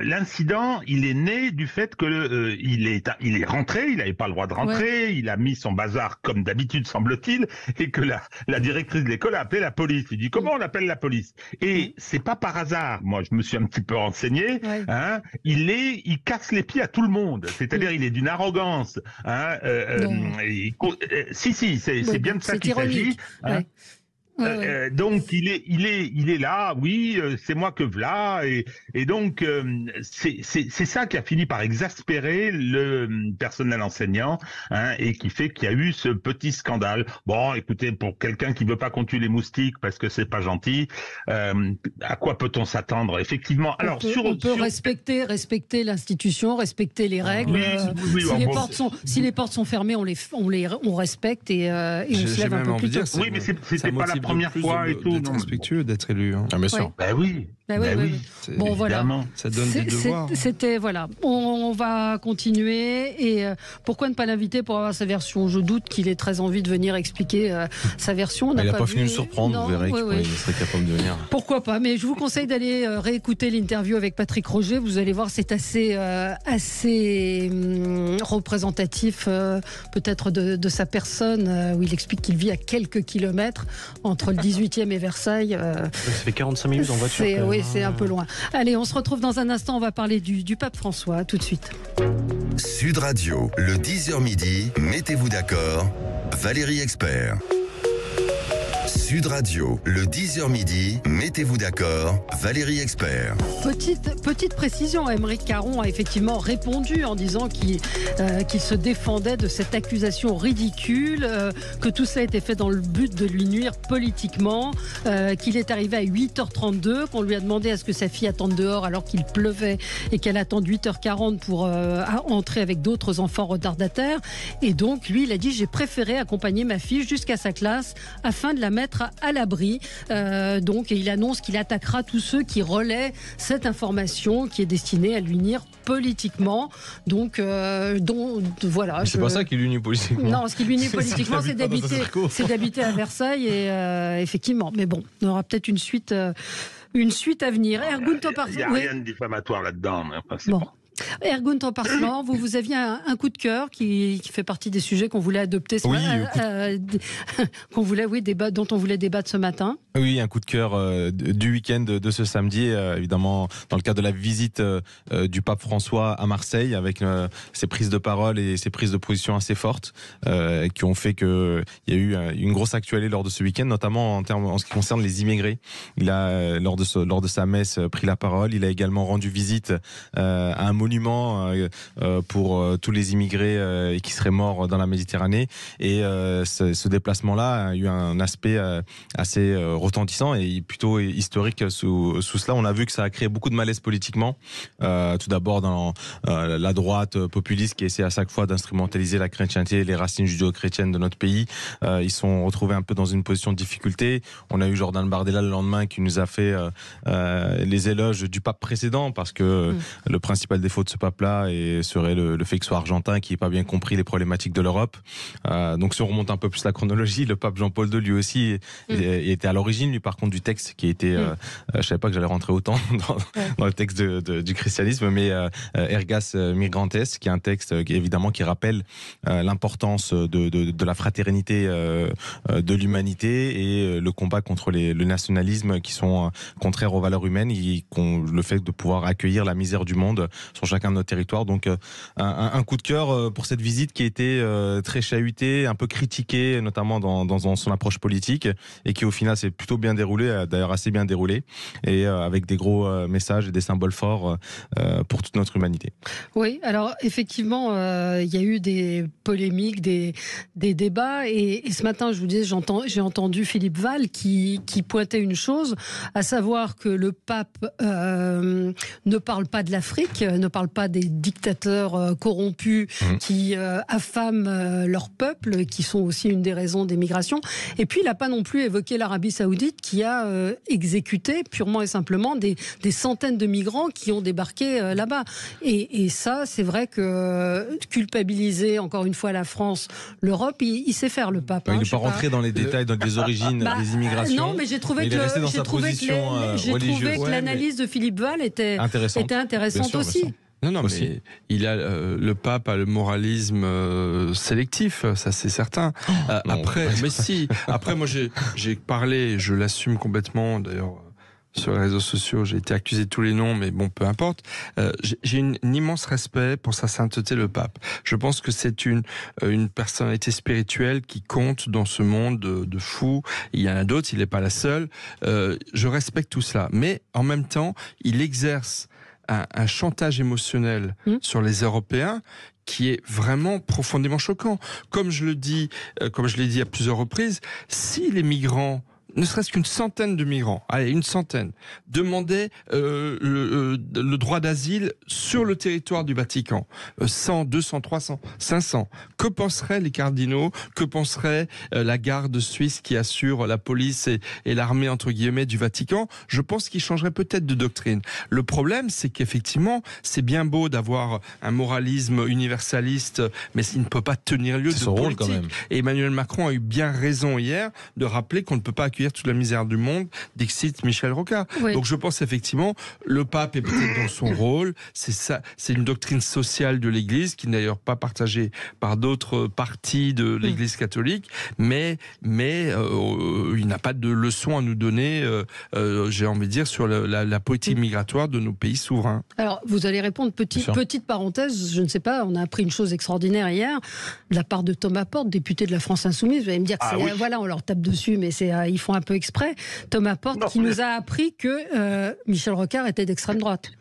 l'incident, il il est né du fait que euh, il est il est rentré, il n'avait pas le droit de rentrer, il a mis son bazar comme d'habitude semble-t-il, et que la, la directrice de l'école a appelé la police. Il dit comment on appelle la police Et c'est pas par hasard. Moi, je me suis un petit peu renseigné. Hein. il est il casse les pieds à tout le monde. C'est-à-dire, il est d'une arrogance. Hein, euh, euh, si si, c'est bien de ça qu'il s'agit. Euh, euh, donc il est, il est, il est là. Oui, euh, c'est moi que v'là. Et, et donc c'est ça qui a fini par exaspérer le hum, personnel enseignant hein, et qui fait qu'il y a eu ce petit scandale. Bon, écoutez, pour quelqu'un qui veut pas qu'on tue les moustiques parce que c'est pas gentil, à quoi peut-on s'attendre effectivement Alors on peut, respecter, respecter l'institution, respecter les ah, règles. si, les portes sont, si les portes sont fermées, on les, on les, on respecte et, et on se lève un peu plus tôt. Oui, mais c'était pas première fois et tout. C'est respectueux d'être élu. Hein. Ah, bien sûr. Ben Bah oui. Ben oui, oui, oui. Bon, voilà. Ça donne des devoirs. C'était, voilà. On, va continuer. Et euh, pourquoi ne pas l'inviter pour avoir sa version Je doute qu'il ait très envie de venir expliquer euh, sa version. il n'a pas, fini de surprendre. vous verrez Il serait capable de venir. Pourquoi pas Mais je vous conseille d'aller euh, réécouter l'interview avec Patrick Roger. Vous allez voir, c'est assez, assez hum, représentatif, peut-être, de, sa personne, où il explique qu'il vit à quelques kilomètres entre le 18e et Versailles. Ça fait 45 minutes en voiture c'est un peu loin. Allez, on se retrouve dans un instant. On va parler du, pape François. tout de suite. Sud Radio, le 10h midi, mettez-vous d'accord. Valérie Expert de Radio, le 10h midi, mettez-vous d'accord, Valérie Expert. Petite, petite précision, Émeric Caron a effectivement répondu en disant qu'il euh, se défendait de cette accusation ridicule, euh, que tout ça a été fait dans le but de lui nuire politiquement, euh, qu'il est arrivé à 8h32, qu'on lui a demandé à ce que sa fille attende dehors alors qu'il pleuvait et qu'elle attend 8h40 pour entrer avec d'autres enfants retardataires. Et donc, lui, il a dit, j'ai préféré accompagner ma fille jusqu'à sa classe afin de la mettre à l'abri. Euh, donc, il annonce qu'il attaquera tous ceux qui relaient cette information qui est destinée à l'unir politiquement. Donc, euh, donc voilà. C'est pas ça qui l'unit politiquement. Non, ce qui l'unit politiquement, c'est d'habiter, c'est d'habiter à Versailles et euh, effectivement. Mais bon, y aura peut-être une suite une suite à venir. Il n'y a, rien de diffamatoire là-dedans. Hein. Enfin, bon. Ergun Temparclan, vous, vous aviez un, coup de cœur qui, fait partie des sujets qu'on voulait adopter, ce matin, euh, qu'on voulait, oui, débat, dont on voulait débattre ce matin. Oui, un coup de cœur euh, du week-end de ce samedi, euh, évidemment, dans le cadre de la visite du pape François à Marseille, avec ses prises de parole et ses prises de position assez fortes, qui ont fait qu'il y a eu une grosse actualité lors de ce week-end, notamment en, termes, en ce qui concerne les immigrés. Il a, lors de, lors de sa messe, pris la parole. Il a également rendu visite à un monument euh, euh, pour euh, tous les immigrés qui seraient morts dans la Méditerranée. Et ce, déplacement-là a eu un aspect assez retentissant et plutôt historique sous, sous, cela. On a vu que ça a créé beaucoup de malaise politiquement, tout d'abord dans la droite populiste qui essaie à chaque fois d'instrumentaliser la chrétienté, les racines judéo-chrétiennes de notre pays. ils sont retrouvés un peu dans une position de difficulté. On a eu Jordan Bardella le lendemain qui nous a fait les éloges du pape précédent parce que mmh. le principal défaut de ce pape-là et serait le, fait que soit argentin qui n'ait pas bien compris les problématiques de l'Europe. Euh, donc si on remonte un peu plus la chronologie, le pape Jean-Paul II lui aussi mm. était à l'origine lui par contre du texte qui était, je mm. euh, ne euh, je savais pas que j'allais rentrer autant dans, le texte de, du christianisme, mais Ergas Migrantes, qui est un texte évidemment qui rappelle l'importance de, de, la fraternité de l'humanité et le combat contre les, le nationalisme qui sont contraires aux valeurs humaines, et le fait de pouvoir accueillir la misère du monde chacun de nos territoires. Donc euh, un, coup de cœur euh, pour cette visite qui a été euh, très chahutée, un peu critiquée, notamment dans, son approche politique, et qui au final s'est plutôt bien déroulée, d'ailleurs assez bien déroulée, et avec des gros messages et des symboles forts pour toute notre humanité. Oui, alors effectivement, il y a eu des polémiques, des, débats, et, ce matin, je vous disais, j'ai entendu Philippe Val qui, qui, pointait une chose, à savoir que le pape ne parle pas de l'Afrique, ne parle pas des dictateurs euh, corrompus mmh. qui euh, affament euh, leur peuple, qui sont aussi une des raisons des migrations. Et puis, il n'a pas non plus évoqué l'Arabie saoudite qui a exécuté purement et simplement des, des centaines de migrants qui ont débarqué là-bas. Et, ça, c'est vrai que culpabiliser encore une fois la France, l'Europe, il, sait faire le pape. il n'est hein, pas rentré dans les détails des origines ah, bah, des immigrations. Non, mais j'ai trouvé que l'analyse de Philippe Val était, intéressante, était intéressante aussi. Non, non, mais il a, euh, le pape a le moralisme euh, sélectif, ça c'est certain. Oh, euh, après, mais si, après moi j'ai parlé, je l'assume complètement d'ailleurs. Sur les réseaux sociaux, j'ai été accusé de tous les noms, mais bon, peu importe. j'ai un immense respect pour sa sainteté, le pape. Je pense que c'est une, une personnalité spirituelle qui compte dans ce monde de, de fous. Il y en a d'autres, il n'est pas la seule. je respecte tout cela. Mais en même temps, il exerce un, chantage émotionnel mmh. sur les Européens qui est vraiment profondément choquant. Comme je le dis, euh, comme je l'ai dit à plusieurs reprises, si les migrants ne serait-ce qu'une centaine de migrants, allez, une centaine, demandaient euh, euh, le, droit d'asile sur le territoire du Vatican. 100, 200, 300, 500. Que penseraient les cardinaux Que penserait euh, la garde suisse qui assure la police et, l'armée, entre guillemets, du Vatican Je pense qu'ils changeraient peut-être de doctrine. Le problème, c'est qu'effectivement, c'est bien beau d'avoir un moralisme universaliste, mais il ne peut pas tenir lieu de politique. Et Emmanuel Macron a eu bien raison hier de rappeler qu'on ne peut pas toute la misère du monde, dixit Michel Rocard. Donc je pense effectivement, le pape est peut-être dans son rôle. C'est ça, c'est une doctrine sociale de l'Église qui n'est d'ailleurs pas partagée par d'autres parties de hmm. l'Église catholique, mais mais euh, il n'a pas de leçon à nous donner. Euh, euh, j'ai envie de dire sur la, la, politique hmm. migratoire de nos pays souverains. Alors vous allez répondre petite petite parenthèse. Je ne sais pas. On a appris une chose extraordinaire hier de la part de Thomas Porte, député de la France Insoumise. Vous allez me dire, ah voilà, on leur tape dessus, mais c'est à faut un peu exprès, Thomas Porte, qui nous a appris que euh, Michel Rocard était d'extrême droite.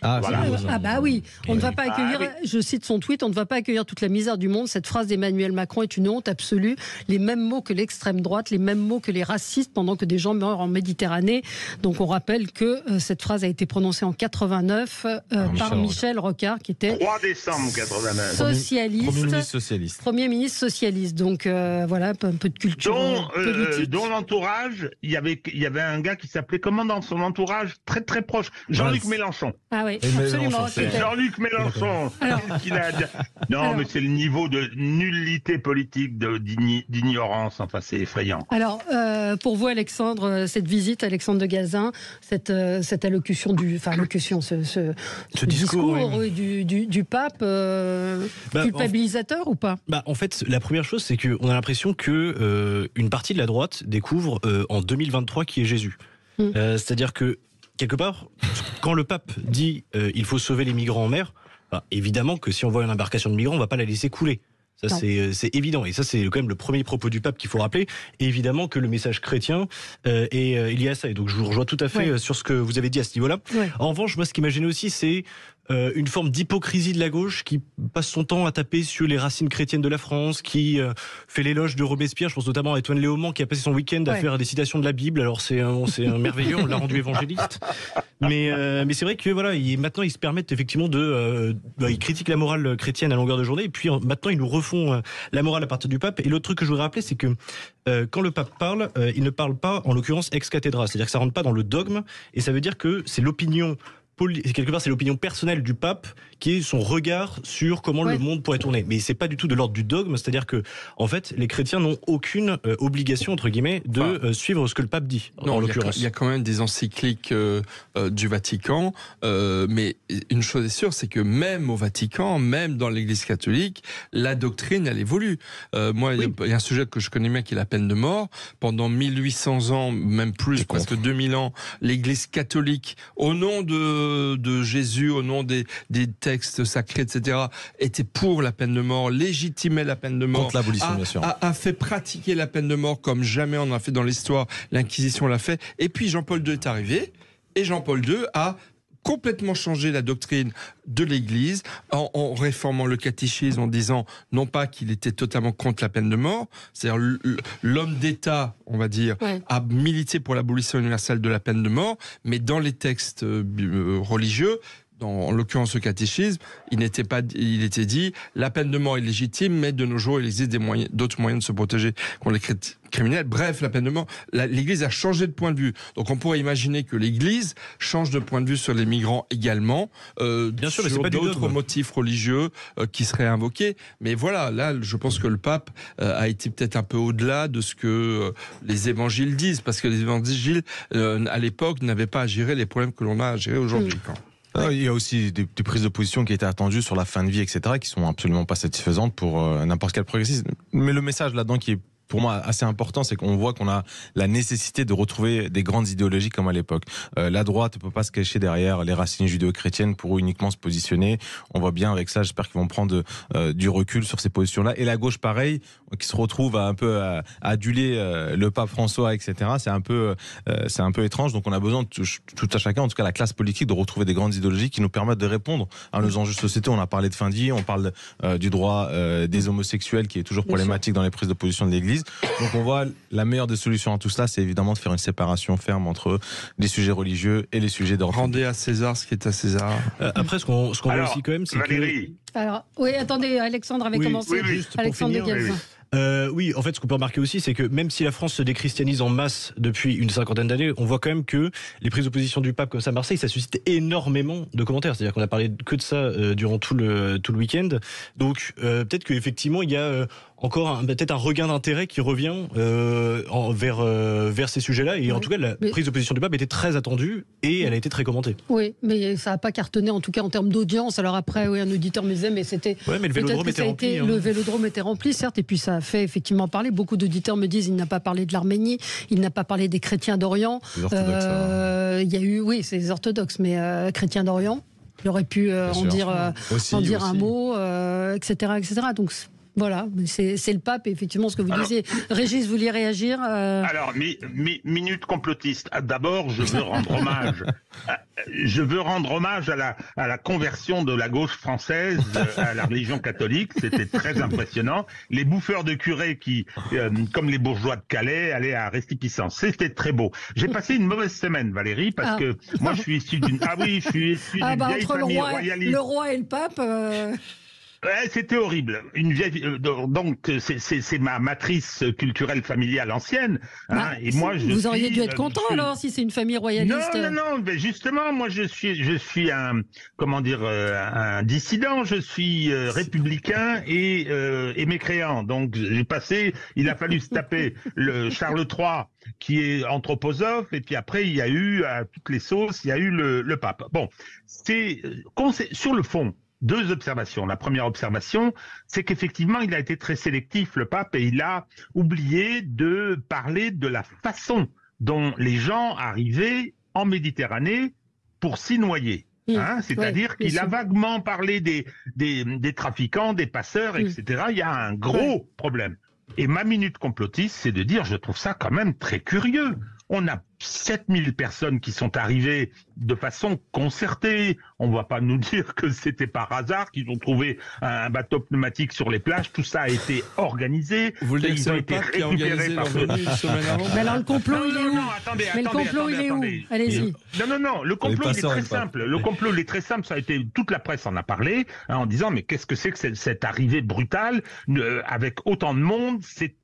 Ah, ah, bah oui, on ne va pas accueillir, ah, je cite son tweet, on ne va pas accueillir toute la misère du monde. Cette phrase d'Emmanuel Macron est une honte absolue. Les mêmes mots que l'extrême droite, les mêmes mots que les racistes pendant que des gens meurent en Méditerranée. Donc on rappelle que euh, cette phrase a été prononcée en 89 euh, ah, par Michel, Rocard qui était 3 décembre 89. Socialiste, Premier, ministre socialiste. Premier ministre socialiste. Donc euh, voilà, un peu de culture. Dont, l'entourage, il y avait, un gars qui s'appelait comment dans son entourage très très proche, Jean-Luc Mélenchon. Ah c'est Jean-Luc Mélenchon. Non, mais c'est le niveau de nullité politique, d'ignorance. Enfin, c'est effrayant. Alors, euh, pour vous, Alexandre, euh, cette visite, Alexandre de Gazin, cette, euh, cette allocution du, enfin, allocution, ce, discours, du, pape, bah, culpabilisateur ou pas bah, En fait, la première chose, c'est qu'on a l'impression que une partie de la droite découvre en 2023 qui est Jésus. Hmm. C'est-à-dire que quelque part, quand le pape dit euh, il faut sauver les migrants en mer, bah, évidemment que si on voit une embarcation de migrants, on ne va pas la laisser couler. Ça, euh, c'est évident. Et ça, c'est quand même le premier propos du pape qu'il faut rappeler. évidemment que le message chrétien euh, est lié euh, il y ça. Et donc, je vous rejoins tout à fait euh, sur ce que vous avez dit à ce niveau-là. En revanche, moi, ce qui m'a aussi, c'est euh, une forme d'hypocrisie de la gauche qui passe son temps à taper sur les racines chrétiennes de la France, qui euh, fait l'éloge de Robespierre. Je pense notamment à antoine Léaumont qui a passé son week-end à faire des citations de la Bible. Alors c'est un, merveilleux, on l'a rendu évangéliste. Mais, euh, mais c'est vrai que voilà, maintenant ils se permettent effectivement de, bah, ils critiquent la morale chrétienne à longueur de journée. Et puis maintenant ils nous refont la morale à partir du pape. Et l'autre truc que je voudrais rappeler, c'est que quand le pape parle, il ne parle pas en l'occurrence ex cathedra, c'est-à-dire que ça rentre pas dans le dogme. Et ça veut dire que c'est l'opinion quelque part, c'est l'opinion personnelle du pape qui est son regard sur comment le monde pourrait tourner. Mais c'est pas du tout de l'ordre du dogme, c'est-à-dire que, en fait, les chrétiens n'ont aucune euh, obligation, entre guillemets, de euh, suivre ce que le pape dit, en l'occurrence. Il y, a quand même des encycliques euh, du Vatican, mais une chose est sûre, c'est que même au Vatican, même dans l'Église catholique, la doctrine, elle évolue. moi, il y, a un sujet que je connais bien qui est la peine de mort. Pendant 1800 ans, même plus, presque 2000 ans, l'Église catholique, au nom de de Jésus au nom des, textes sacrés, etc., était pour la peine de mort, légitimait la peine de mort, a, fait pratiquer la peine de mort comme jamais on a fait dans l'histoire. L'Inquisition l'a fait. Et puis Jean-Paul II est arrivé. Et Jean-Paul II a complètement changé la doctrine de l'Église en, réformant le catéchisme en disant non pas qu'il était totalement contre la peine de mort, c'est-à-dire l'homme d'État, on va dire, a milité pour l'abolition universelle de la peine de mort, mais dans les textes euh, euh, religieux, dans l'occurrence ce catéchisme, il n'était pas, il était dit, la peine de mort est légitime, mais de nos jours, il existe des moyens, d'autres moyens de se protéger contre les criminels. Bref, la peine de mort, l'Église a changé de point de vue. Donc, on pourrait imaginer que l'Église change de point de vue sur les migrants également, euh, Bien sûr, sur d'autres motifs religieux euh, qui seraient invoqués. Mais voilà, là, je pense que le pape euh, a été peut-être un peu au-delà de ce que euh, les évangiles disent, parce que les évangiles à l'époque n'avaient pas à gérer les problèmes que l'on a à gérer aujourd'hui. Mmh. Ah, il y a aussi des, prises de position qui étaient attendues sur la fin de vie, etc., qui sont absolument pas satisfaisantes pour euh, n'importe quel progressiste. Mais le message là-dedans qui est pour moi assez important, c'est qu'on voit qu'on a la nécessité de retrouver des grandes idéologies comme à l'époque. Euh, la droite ne peut pas se cacher derrière les racines judéo-chrétiennes pour uniquement se positionner. On voit bien avec ça, j'espère qu'ils vont prendre euh, du recul sur ces positions-là. Et la gauche, pareil, qui se retrouve à un peu à, aduler euh, le pape François, etc. C'est un peu, euh, c'est un peu étrange. Donc on a besoin tout, tout, à chacun, en tout cas la classe politique, de retrouver des grandes idéologies qui nous permettent de répondre à nos enjeux société. On a parlé de fin on parle du droit des homosexuels qui est toujours problématique dans les prises de position de l'Église. Donc on voit la meilleure des solutions à tout cela, c'est évidemment de faire une séparation ferme entre les sujets religieux et les sujets d'ordre. Rendez à César ce qui est à César. Euh, après, ce qu'on voit aussi quand même, c'est que... Alors, oui, attendez, Alexandre avait commencé. Oui, juste euh, oui, en fait, ce qu'on peut remarquer aussi, c'est que même si la France se déchristianise en masse depuis une cinquantaine d'années, on voit quand même que les prises de position du pape comme ça à Marseille, ça suscite énormément de commentaires. C'est-à-dire qu'on a parlé que de ça euh, durant tout le, tout le week-end. Donc, peut-être qu'effectivement, il y a encore bah, peut-être un regain d'intérêt qui revient euh, euh, vers, ces sujets-là. Et en tout cas, la prise de position du pape était très attendue et elle a été très commentée. Oui, mais ça n'a pas cartonné en tout cas en termes d'audience. Alors après, oui, un auditeur me disait, mais c'était. Oui, mais le vélodrome était rempli. Hein. Le vélodrome était rempli, certes, et puis ça a fait effectivement parler. Beaucoup d'auditeurs me disent, il n'a pas parlé de l'Arménie, il n'a pas parlé des chrétiens d'Orient. Euh, il y a eu, oui, c'est orthodoxe, orthodoxes, mais chrétiens d'Orient. Il aurait pu en, dire, dire, un mot, etc., etc. Donc voilà, c'est le pape, effectivement, ce que vous disiez. Régis, vous vouliez réagir euh Alors, mes minute complotiste. Ah, d'abord, je veux rendre hommage. À, je veux rendre hommage à la, conversion de la gauche française à la religion catholique. C'était très impressionnant. Les bouffeurs de curés qui, euh, comme les bourgeois de Calais, allaient à Restipissant. C'était très beau. J'ai passé une mauvaise semaine, Valérie, parce ah. que moi, je suis issu d'une. Ah oui, je suis issu ah, bah, entre le roi, Le roi et le pape. Euh, c'était horrible. Une vieille, euh, donc c'est ma matrice culturelle familiale ancienne. Hein, bah, et moi, je vous auriez dû euh, être content alors si c'est une famille royaliste. Non, non, non. Mais justement, moi, je suis, je suis un, comment dire, euh, un dissident. Je suis républicain et, euh, et mécréant. Donc j'ai passé. Il a fallu se taper le Charles III qui est anthroposophe, et puis après, il y a eu, à toutes les sauces, il y a eu le, le pape. Bon, c'est sur le fond, deux observations. La première observation, c'est qu'effectivement, il a été très sélectif, le pape, et il a oublié de parler de la façon dont les gens arrivaient en Méditerranée pour s'y noyer. Hein. C'est-à-dire qu'il a vaguement parlé des, des, trafiquants, des passeurs, mm. etc. Il y a un gros problème. Et ma minute complotiste, c'est de dire, je trouve ça quand même très curieux. On n'a 7000 personnes qui sont arrivées de façon concertée. On ne va pas nous dire que c'était par hasard qu'ils ont trouvé un bateau pneumatique sur les plages. Tout ça a été organisé. Vous voulez dire que été par le... Mais alors le complot, il est où Mais le complot, il est où Allez-y. Non, non, non. Le complot, il est très simple. Le complot, il est très simple. Ça a été toute la presse en a parlé hein, en disant mais qu'est-ce que c'est que cette arrivée brutale euh, avec autant de monde C'était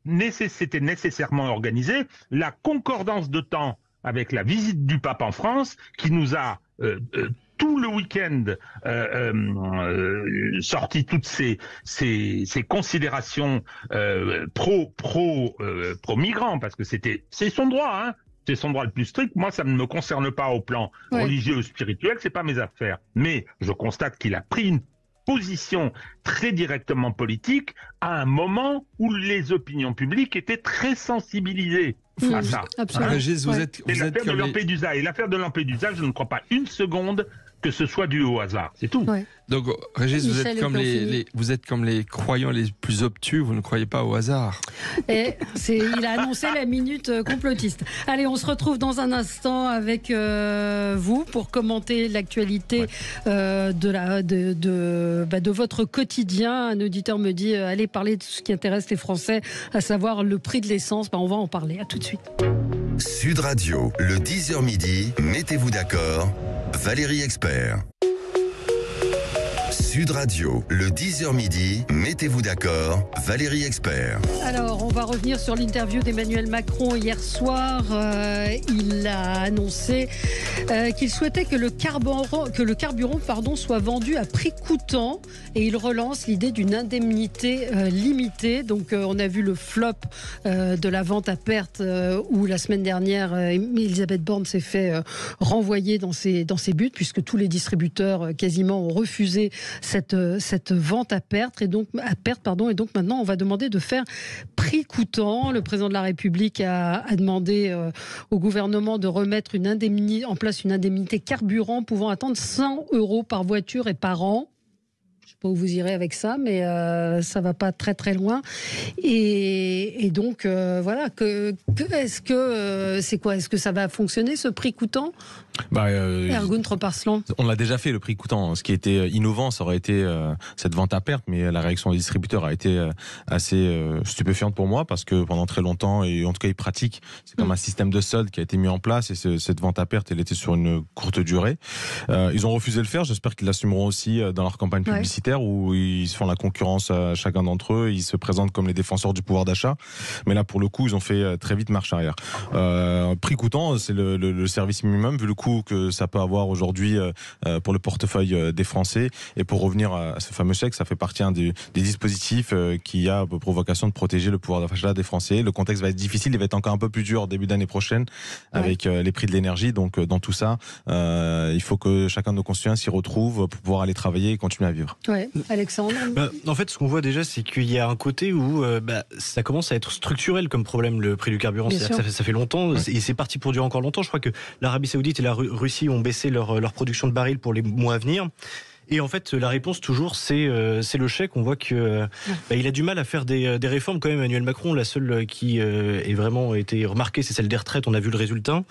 nécessairement organisé. La concordance de temps avec la visite du pape en France, qui nous a euh, euh, tout le week-end euh, euh, euh, sorti toutes ces, ces, considérations euh, pro pro pro migrants parce que c'était c'est son droit hein c'est son droit le plus strict. Moi, ça ne me concerne pas au plan religieux ou spirituel, c'est pas mes affaires. Mais je constate qu'il a pris une position très directement politique à un moment où les opinions publiques étaient très sensibilisées. à ça. Absolument. vous êtes, de Lampedusa. Et l'affaire de Lampedusa, je ne crois pas une seconde que ce soit dû au hasard, c'est tout. Donc Régis, vous êtes, comme les, vous êtes comme les croyants les plus obtus, vous ne croyez pas au hasard. Et eh, il a annoncé la minute euh, complotiste. Allez, on se retrouve dans un instant avec euh, vous pour commenter l'actualité euh, de, la, de, bah, de, votre quotidien. Un auditeur me dit, allez parler de ce qui intéresse les Français, à savoir le prix de l'essence. Bah, on va en parler. À tout de suite. Sud Radio, le 10h midi, mettez-vous d'accord, Valérie Expert. Sud Radio, le 10h midi, mettez-vous d'accord, Valérie Expert. Alors, on va revenir sur l'interview d'Emmanuel Macron hier soir. Euh, il a annoncé euh, qu'il souhaitait que le carburant, que le carburant pardon, soit vendu à prix coûtant et il relance l'idée d'une indemnité euh, limitée. Donc, on a vu le flop de la vente à perte où la semaine dernière, Elisabeth Borne s'est fait renvoyer dans ses, dans ses buts puisque tous les distributeurs quasiment ont refusé euh, cette, vente à perte et donc à perte pardon et donc maintenant on va demander de faire prix coûtant. Le président de la République a, demandé euh, au gouvernement de remettre une en place une indemnité carburant pouvant atteindre 100 euros par voiture et par an. Je ne sais pas où vous irez avec ça, mais euh, ça ne va pas très très loin. Et, donc, voilà, que, que est-ce que c'est quoi Est-ce que ça va fonctionner ce prix coûtant bah, euh, On l'a déjà fait, le prix coûtant. Ce qui était euh, innovant, ça aurait été euh, cette vente à perte, mais la réaction des distributeurs a été assez stupéfiante pour moi parce que pendant très longtemps, et en tout cas, ils pratiquent. C'est comme mm. un système de solde qui a été mis en place et cette vente à perte, elle était sur une courte durée. ils ont refusé de le faire. J'espère qu'ils l'assumeront aussi dans leur campagne publicitaire où ils se font la concurrence à chacun d'entre eux. Ils se présentent comme les défenseurs du pouvoir d'achat. Mais là, pour le coup, ils ont fait très vite marche arrière. prix coûtant, c'est le, le service minimum vu le coût que ça peut avoir aujourd'hui euh, euh, pour le portefeuille euh, des Français. Et pour revenir à ce fameux chèque, ça fait partie hein, des, dispositifs qui a pour vocation de protéger le pouvoir d'achat des Français. Le contexte va être difficile, il va être encore un peu plus dur début d'année prochaine avec les prix de l'énergie. Donc dans tout ça, il faut que chacun de nos concitoyens s'y retrouve pour pouvoir aller travailler et continuer à vivre. Oui, Alexandre bah, En fait, ce qu'on voit déjà, c'est qu'il y a un côté où bah, ça commence à être structurel comme problème, le prix du carburant. Ça, ça, fait longtemps, et c'est parti pour durer encore longtemps. Je crois que l'Arabie Saoudite et la Russie ont baissé leur, leur production de barils pour les mois à venir. Et en fait, la réponse toujours, c'est euh, c'est le chèque. On voit que euh, bah, il a du mal à faire des, euh, des, réformes quand même. Emmanuel Macron, la seule qui a est vraiment été remarquée, c'est celle des retraites. On a vu le résultat.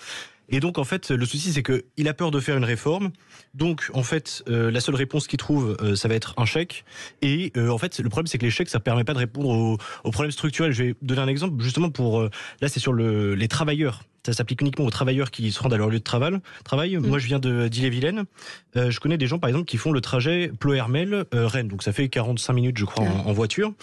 Et donc, en fait, le souci, c'est qu'il a peur de faire une réforme. Donc, en fait, la seule réponse qu'il trouve, ça va être un chèque. Et en fait, le problème, c'est que les chèques, ça permet pas de répondre aux, problèmes structurels. Je vais donner un exemple, justement, pour... là, c'est sur le, les travailleurs ça s'applique uniquement aux travailleurs qui se rendent à leur lieu de travail. travail. Mm. Moi, je viens de d'Ille-et-Vilaine. Euh, je connais des gens, par exemple, qui font le trajet Ploërmel-Rennes. Euh, donc, ça fait 45 minutes, je crois, en, voiture.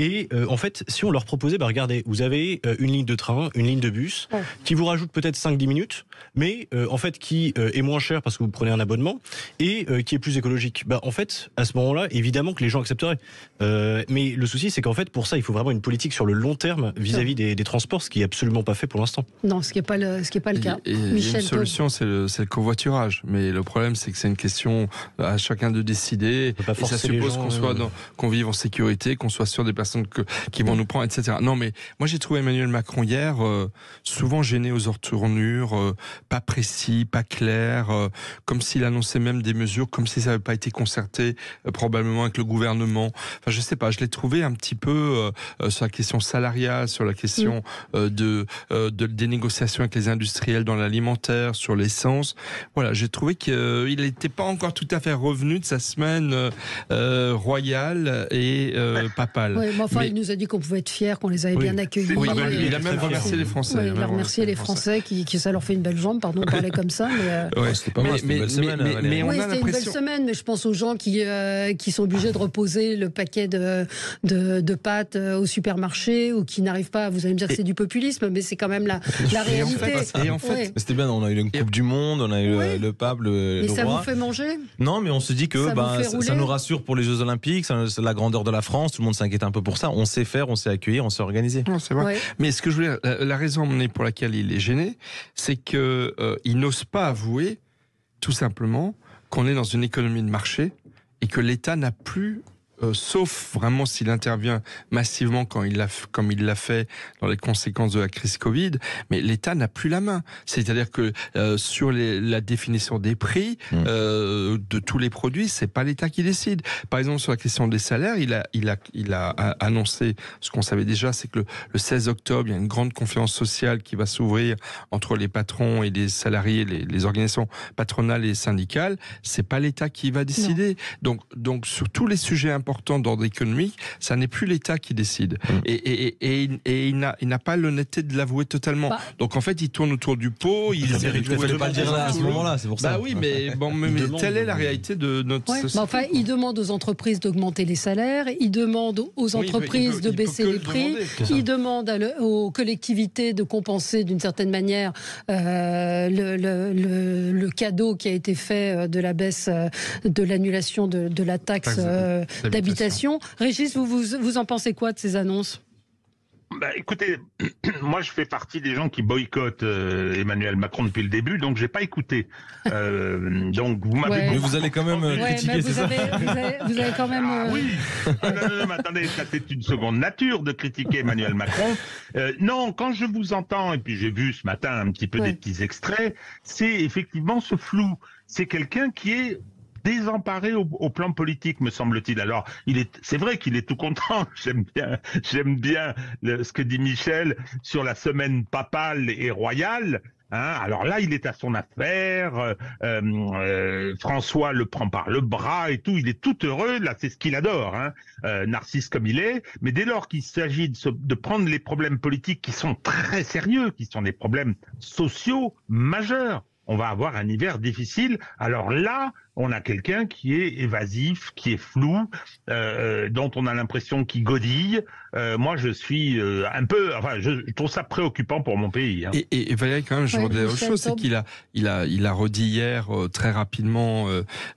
Et euh, en fait, si on leur proposait, bah, regardez, vous avez euh, une ligne de train, une ligne de bus, qui vous rajoute peut-être 5-10 minutes, mais euh, en fait qui est moins cher parce que vous prenez un abonnement et qui est plus écologique. Bah, en fait, à ce moment-là, évidemment que les gens accepteraient. mais le souci, c'est qu'en fait, pour ça, il faut vraiment une politique sur le long terme vis-à-vis des, transports, ce qui est absolument pas fait pour l'instant. Non, ce qui n'est pas, le, ce qui est pas le cas. Michel une solution, c'est le, covoiturage. Mais le problème, c'est que c'est une question à chacun de décider. Et ça suppose qu'on soit, qu'on vive en sécurité, qu'on soit sûr des places qui vont mm. nous prendre, etc. Non, mais moi j'ai trouvé Emmanuel Macron hier euh, souvent gêné aux retournures, tournures, euh, pas précis, pas clair, euh, comme s'il annonçait même des mesures, comme si ça n'avait pas été concerté probablement avec le gouvernement. Enfin, je sais pas, je l'ai trouvé un petit peu sur la question salariale, sur la question mm. de, des négociations avec les industriels dans l'alimentaire, sur l'essence. Voilà, j'ai trouvé qu'il n'était pas encore tout à fait revenu de sa semaine royale et bah, papale enfin, il nous a dit qu'on pouvait être fiers, qu'on les avait bien accueillis. il, a même remercié les Français. il a remercié les Français qui, ça leur fait une belle jambe, pardon de parler comme ça. Mais, euh, c'était pas mal, c'était une belle semaine. Mais, hein, oui, c'était une belle semaine, mais je pense aux gens qui, euh, qui sont obligés de reposer le paquet de, de, pâtes euh, au supermarché ou qui n'arrivent pas. Vous allez me dire que c'est du populisme, mais c'est quand même la, la réalité. En fait, et en fait, c'était bien, on a eu une Coupe du Monde, on a eu le pape, le, roi ça vous fait manger Non, mais on se dit que ça, bah, ça, nous rassure pour les Jeux Olympiques, c'est la grandeur de la France, tout le monde s'inquiète un peu pour ça. On sait faire, on sait accueillir, on sait organiser. Mais ce que je voulais, la, raison pour laquelle il est gêné, c'est qu'il euh, n'ose pas avouer, tout simplement, qu'on est dans une économie de marché et que l'État n'a plus euh, sauf vraiment s'il intervient massivement quand il a, comme il l'a fait dans les conséquences de la crise Covid, mais l'État n'a plus la main. C'est-à-dire que euh, sur les, la définition des prix mmh. euh, de tous les produits, c'est pas l'État qui décide. Par exemple, sur la question des salaires, il a, il a, il a annoncé ce qu'on savait déjà, c'est que le, 16 octobre, il y a une grande conférence sociale qui va s'ouvrir entre les patrons et les salariés, les, organisations patronales et syndicales. C'est pas l'État qui va décider. Donc, donc sur tous les sujets importants dans d'ordre économique, ça n'est plus l'État qui décide. Mmh. Et, il n'a pas l'honnêteté de l'avouer totalement. Bah. Donc en fait, il tourne autour du pot, ah, il ne pas, pas le dire à ce moment-là, c'est pour bah ça. Bah oui, mais, bon, mais, telle est la réalité de notre société. enfin, il demande aux entreprises d'augmenter les salaires, il demande aux entreprises de baisser les prix, il demande aux collectivités de compenser d'une certaine manière euh, le, cadeau qui a été fait euh, de la baisse, euh, de l'annulation de, la taxe Habitation, Régis, vous, vous, vous en pensez quoi de ces annonces bah, écoutez, moi je fais partie des gens qui boycottent euh, Emmanuel Macron depuis le début, donc j'ai pas écouté. Euh, donc vous vous allez quand même euh, critiquer, bah, c'est ça vous, avez, quand même. Ah oui. Ah, non, non, non, mais attendez, ça c'est une seconde nature de critiquer Emmanuel Macron. non, quand je vous entends et puis j'ai vu ce matin un petit peu des petits extraits, c'est effectivement ce flou. C'est quelqu'un qui est désemparé au, plan politique, me semble-t-il. Alors, il est, c'est vrai qu'il est tout content. J'aime bien, j'aime bien ce que dit Michel sur la semaine papale et royale. Hein. alors là, il est à son affaire. Euh, euh, François le prend par le bras et tout. Il est tout heureux. Là, c'est ce qu'il adore, hein, euh, narcisse comme il est. Mais dès lors qu'il s'agit de, de prendre les problèmes politiques qui sont très sérieux, qui sont des problèmes sociaux majeurs, on va avoir un hiver difficile. Alors là, on a quelqu'un qui est évasif, qui est flou, euh, euh, dont on a l'impression qu'il godille, euh, moi je suis euh, un peu, enfin je, trouve ça préoccupant pour mon pays. Hein. Et, et, Valérie, quand même, je voudrais autre chose, c'est qu'il a, il a, il a redit hier euh, très rapidement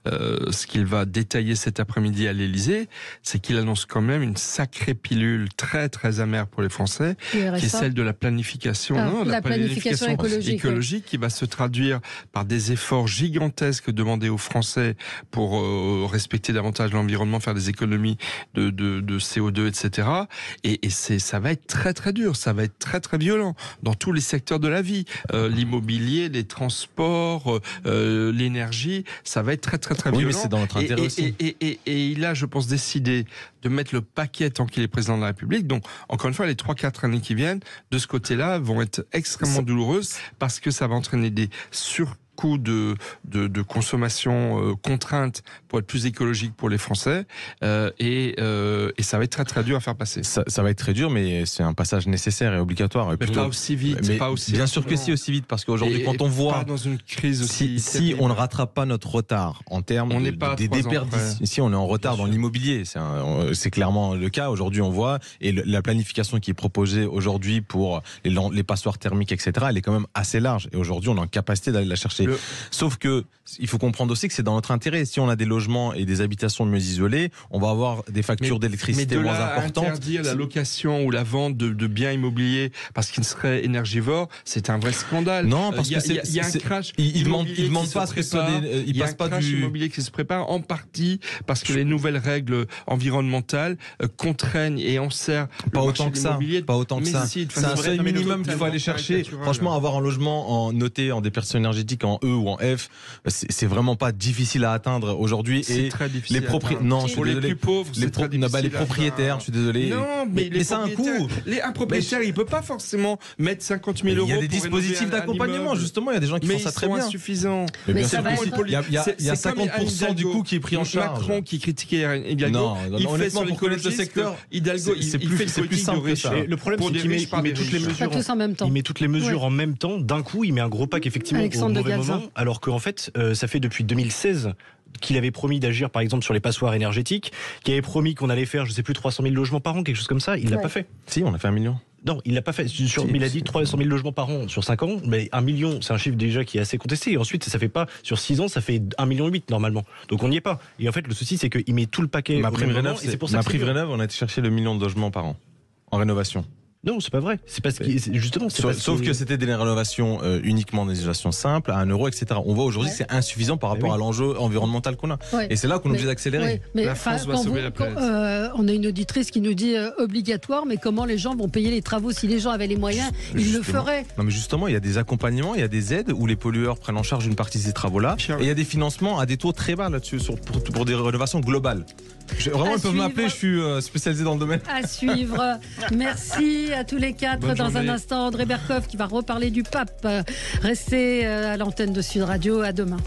ce qu'il va détailler cet après-midi à l'Élysée, c'est qu'il annonce quand même une sacrée pilule très très amère pour les Français, qui est celle de la planification, la, planification, écologique, qui va se traduire par des efforts gigantesques demandés aux Français pour respecter davantage l'environnement, faire des économies de, de, de CO2, etc. Et, c'est, ça va être très très dur, ça va être très très violent dans tous les secteurs de la vie, euh, l'immobilier, les transports, euh, euh, l'énergie, ça va être très très très oui, violent. Mais c'est dans notre intérêt et, aussi. Et, il a, je pense, décidé de mettre le paquet tant qu'il est président de la République. Donc, encore une fois, les 3-4 années qui viennent, de ce côté-là, vont être extrêmement douloureuses parce que ça va entraîner des sur coût de, de, consommation euh, contrainte pour être plus écologique pour les Français. Euh, euh, et, ça va être très très dur à faire passer. Ça, va être très dur, mais c'est un passage nécessaire et obligatoire. pas aussi vite. Mais pas aussi bien sûr que si aussi vite, parce qu'aujourd'hui, quand on voit dans une crise aussi si, on ne rattrape pas notre retard en termes on de, des déperdices, si on est en retard dans l'immobilier, c'est clairement le cas. Aujourd'hui, on voit et la planification qui est proposée aujourd'hui pour les, les passoires thermiques, etc. Elle est quand même assez large. Et aujourd'hui, on a en capacité d'aller la chercher Sauf que il faut comprendre aussi que c'est dans notre intérêt. Si on a des logements et des habitations mieux isolées, on va avoir des factures d'électricité moins importantes. Interdire la location ou la vente de, biens immobiliers parce qu'ils seraient énergivores, c'est un vrai scandale. Non, parce euh, qu'il y, a un crash. Il ne il demande pas se prépare, il, passe pas crash immobilier qui se prépare en partie parce que les nouvelles règles environnementales euh, contraignent et enserrent pas autant que ça. Pas autant que mais ça. c'est un minimum qu'il faut aller chercher. Euh, Franchement, avoir un logement noté en personnes énergétique en E ou en F, c'est vraiment pas difficile à atteindre aujourd'hui. C'est très difficile. Les propri... Non, bah, les pauvres, les, les propriétaires, je suis désolé. Non, mais, ça a un coût. Les, un propriétaire, il peut pas forcément mettre 50 000 euros. Il y a des dispositifs d'accompagnement, justement. Il y a des gens qui mais font ça très bien. Insuffisant. il y a, 50% du coût qui est pris en charge. Macron qui critiquait Hidalgo. il fait sur le secteur, Hidalgo, il, plus simple que ça. Le problème, c'est qu'il met, toutes les mesures. en même temps. Il met toutes les mesures en même temps. D'un coup, il met un gros pack effectivement au mauvais moment, alors qu'en fait euh, ça fait depuis 2016 qu'il avait promis d'agir, par exemple, sur les passoires énergétiques, qu'il avait promis qu'on allait faire, je ne sais plus, 300 000 logements par an, quelque chose comme ça. Il l'a pas fait. Si, on a fait un million. Non, il l'a pas fait. il a dit 300 000 logements par an sur 5 ans, mais un million, c'est un chiffre déjà qui est assez contesté. Et ensuite, ça fait pas, sur 6 ans, ça fait 1 million 8 normalement. Donc on n'y est pas. Et en fait, le souci, c'est qu'il met tout le paquet. Ma prime rénov, c'est pour ça. Ma on a été chercher le million de logements par an en rénovation. Non, c'est pas vrai. C'est parce que justement, sauf, sauf que, c'était des rénovations euh, uniquement des rénovations simples à 1 euro, etc. On voit aujourd'hui que c'est insuffisant par rapport à l'enjeu environnemental qu'on a. Et c'est là qu'on est obligé d'accélérer. Mais La France va euh, on a une auditrice qui nous dit euh, obligatoire, mais comment les gens vont payer les travaux si les gens avaient les moyens, ils le feraient. Non, mais justement, il y a des accompagnements, il y a des aides où les pollueurs prennent en charge une partie de ces travaux-là, et il y a des financements à des taux très bas là-dessus pour des rénovations globales vraiment, ils peuvent m'appeler, je suis euh, spécialisé dans le domaine. À suivre. Merci à tous les quatre. dans un instant, André Berkov qui va reparler du pape. Restez euh, à l'antenne de Sud Radio. À demain.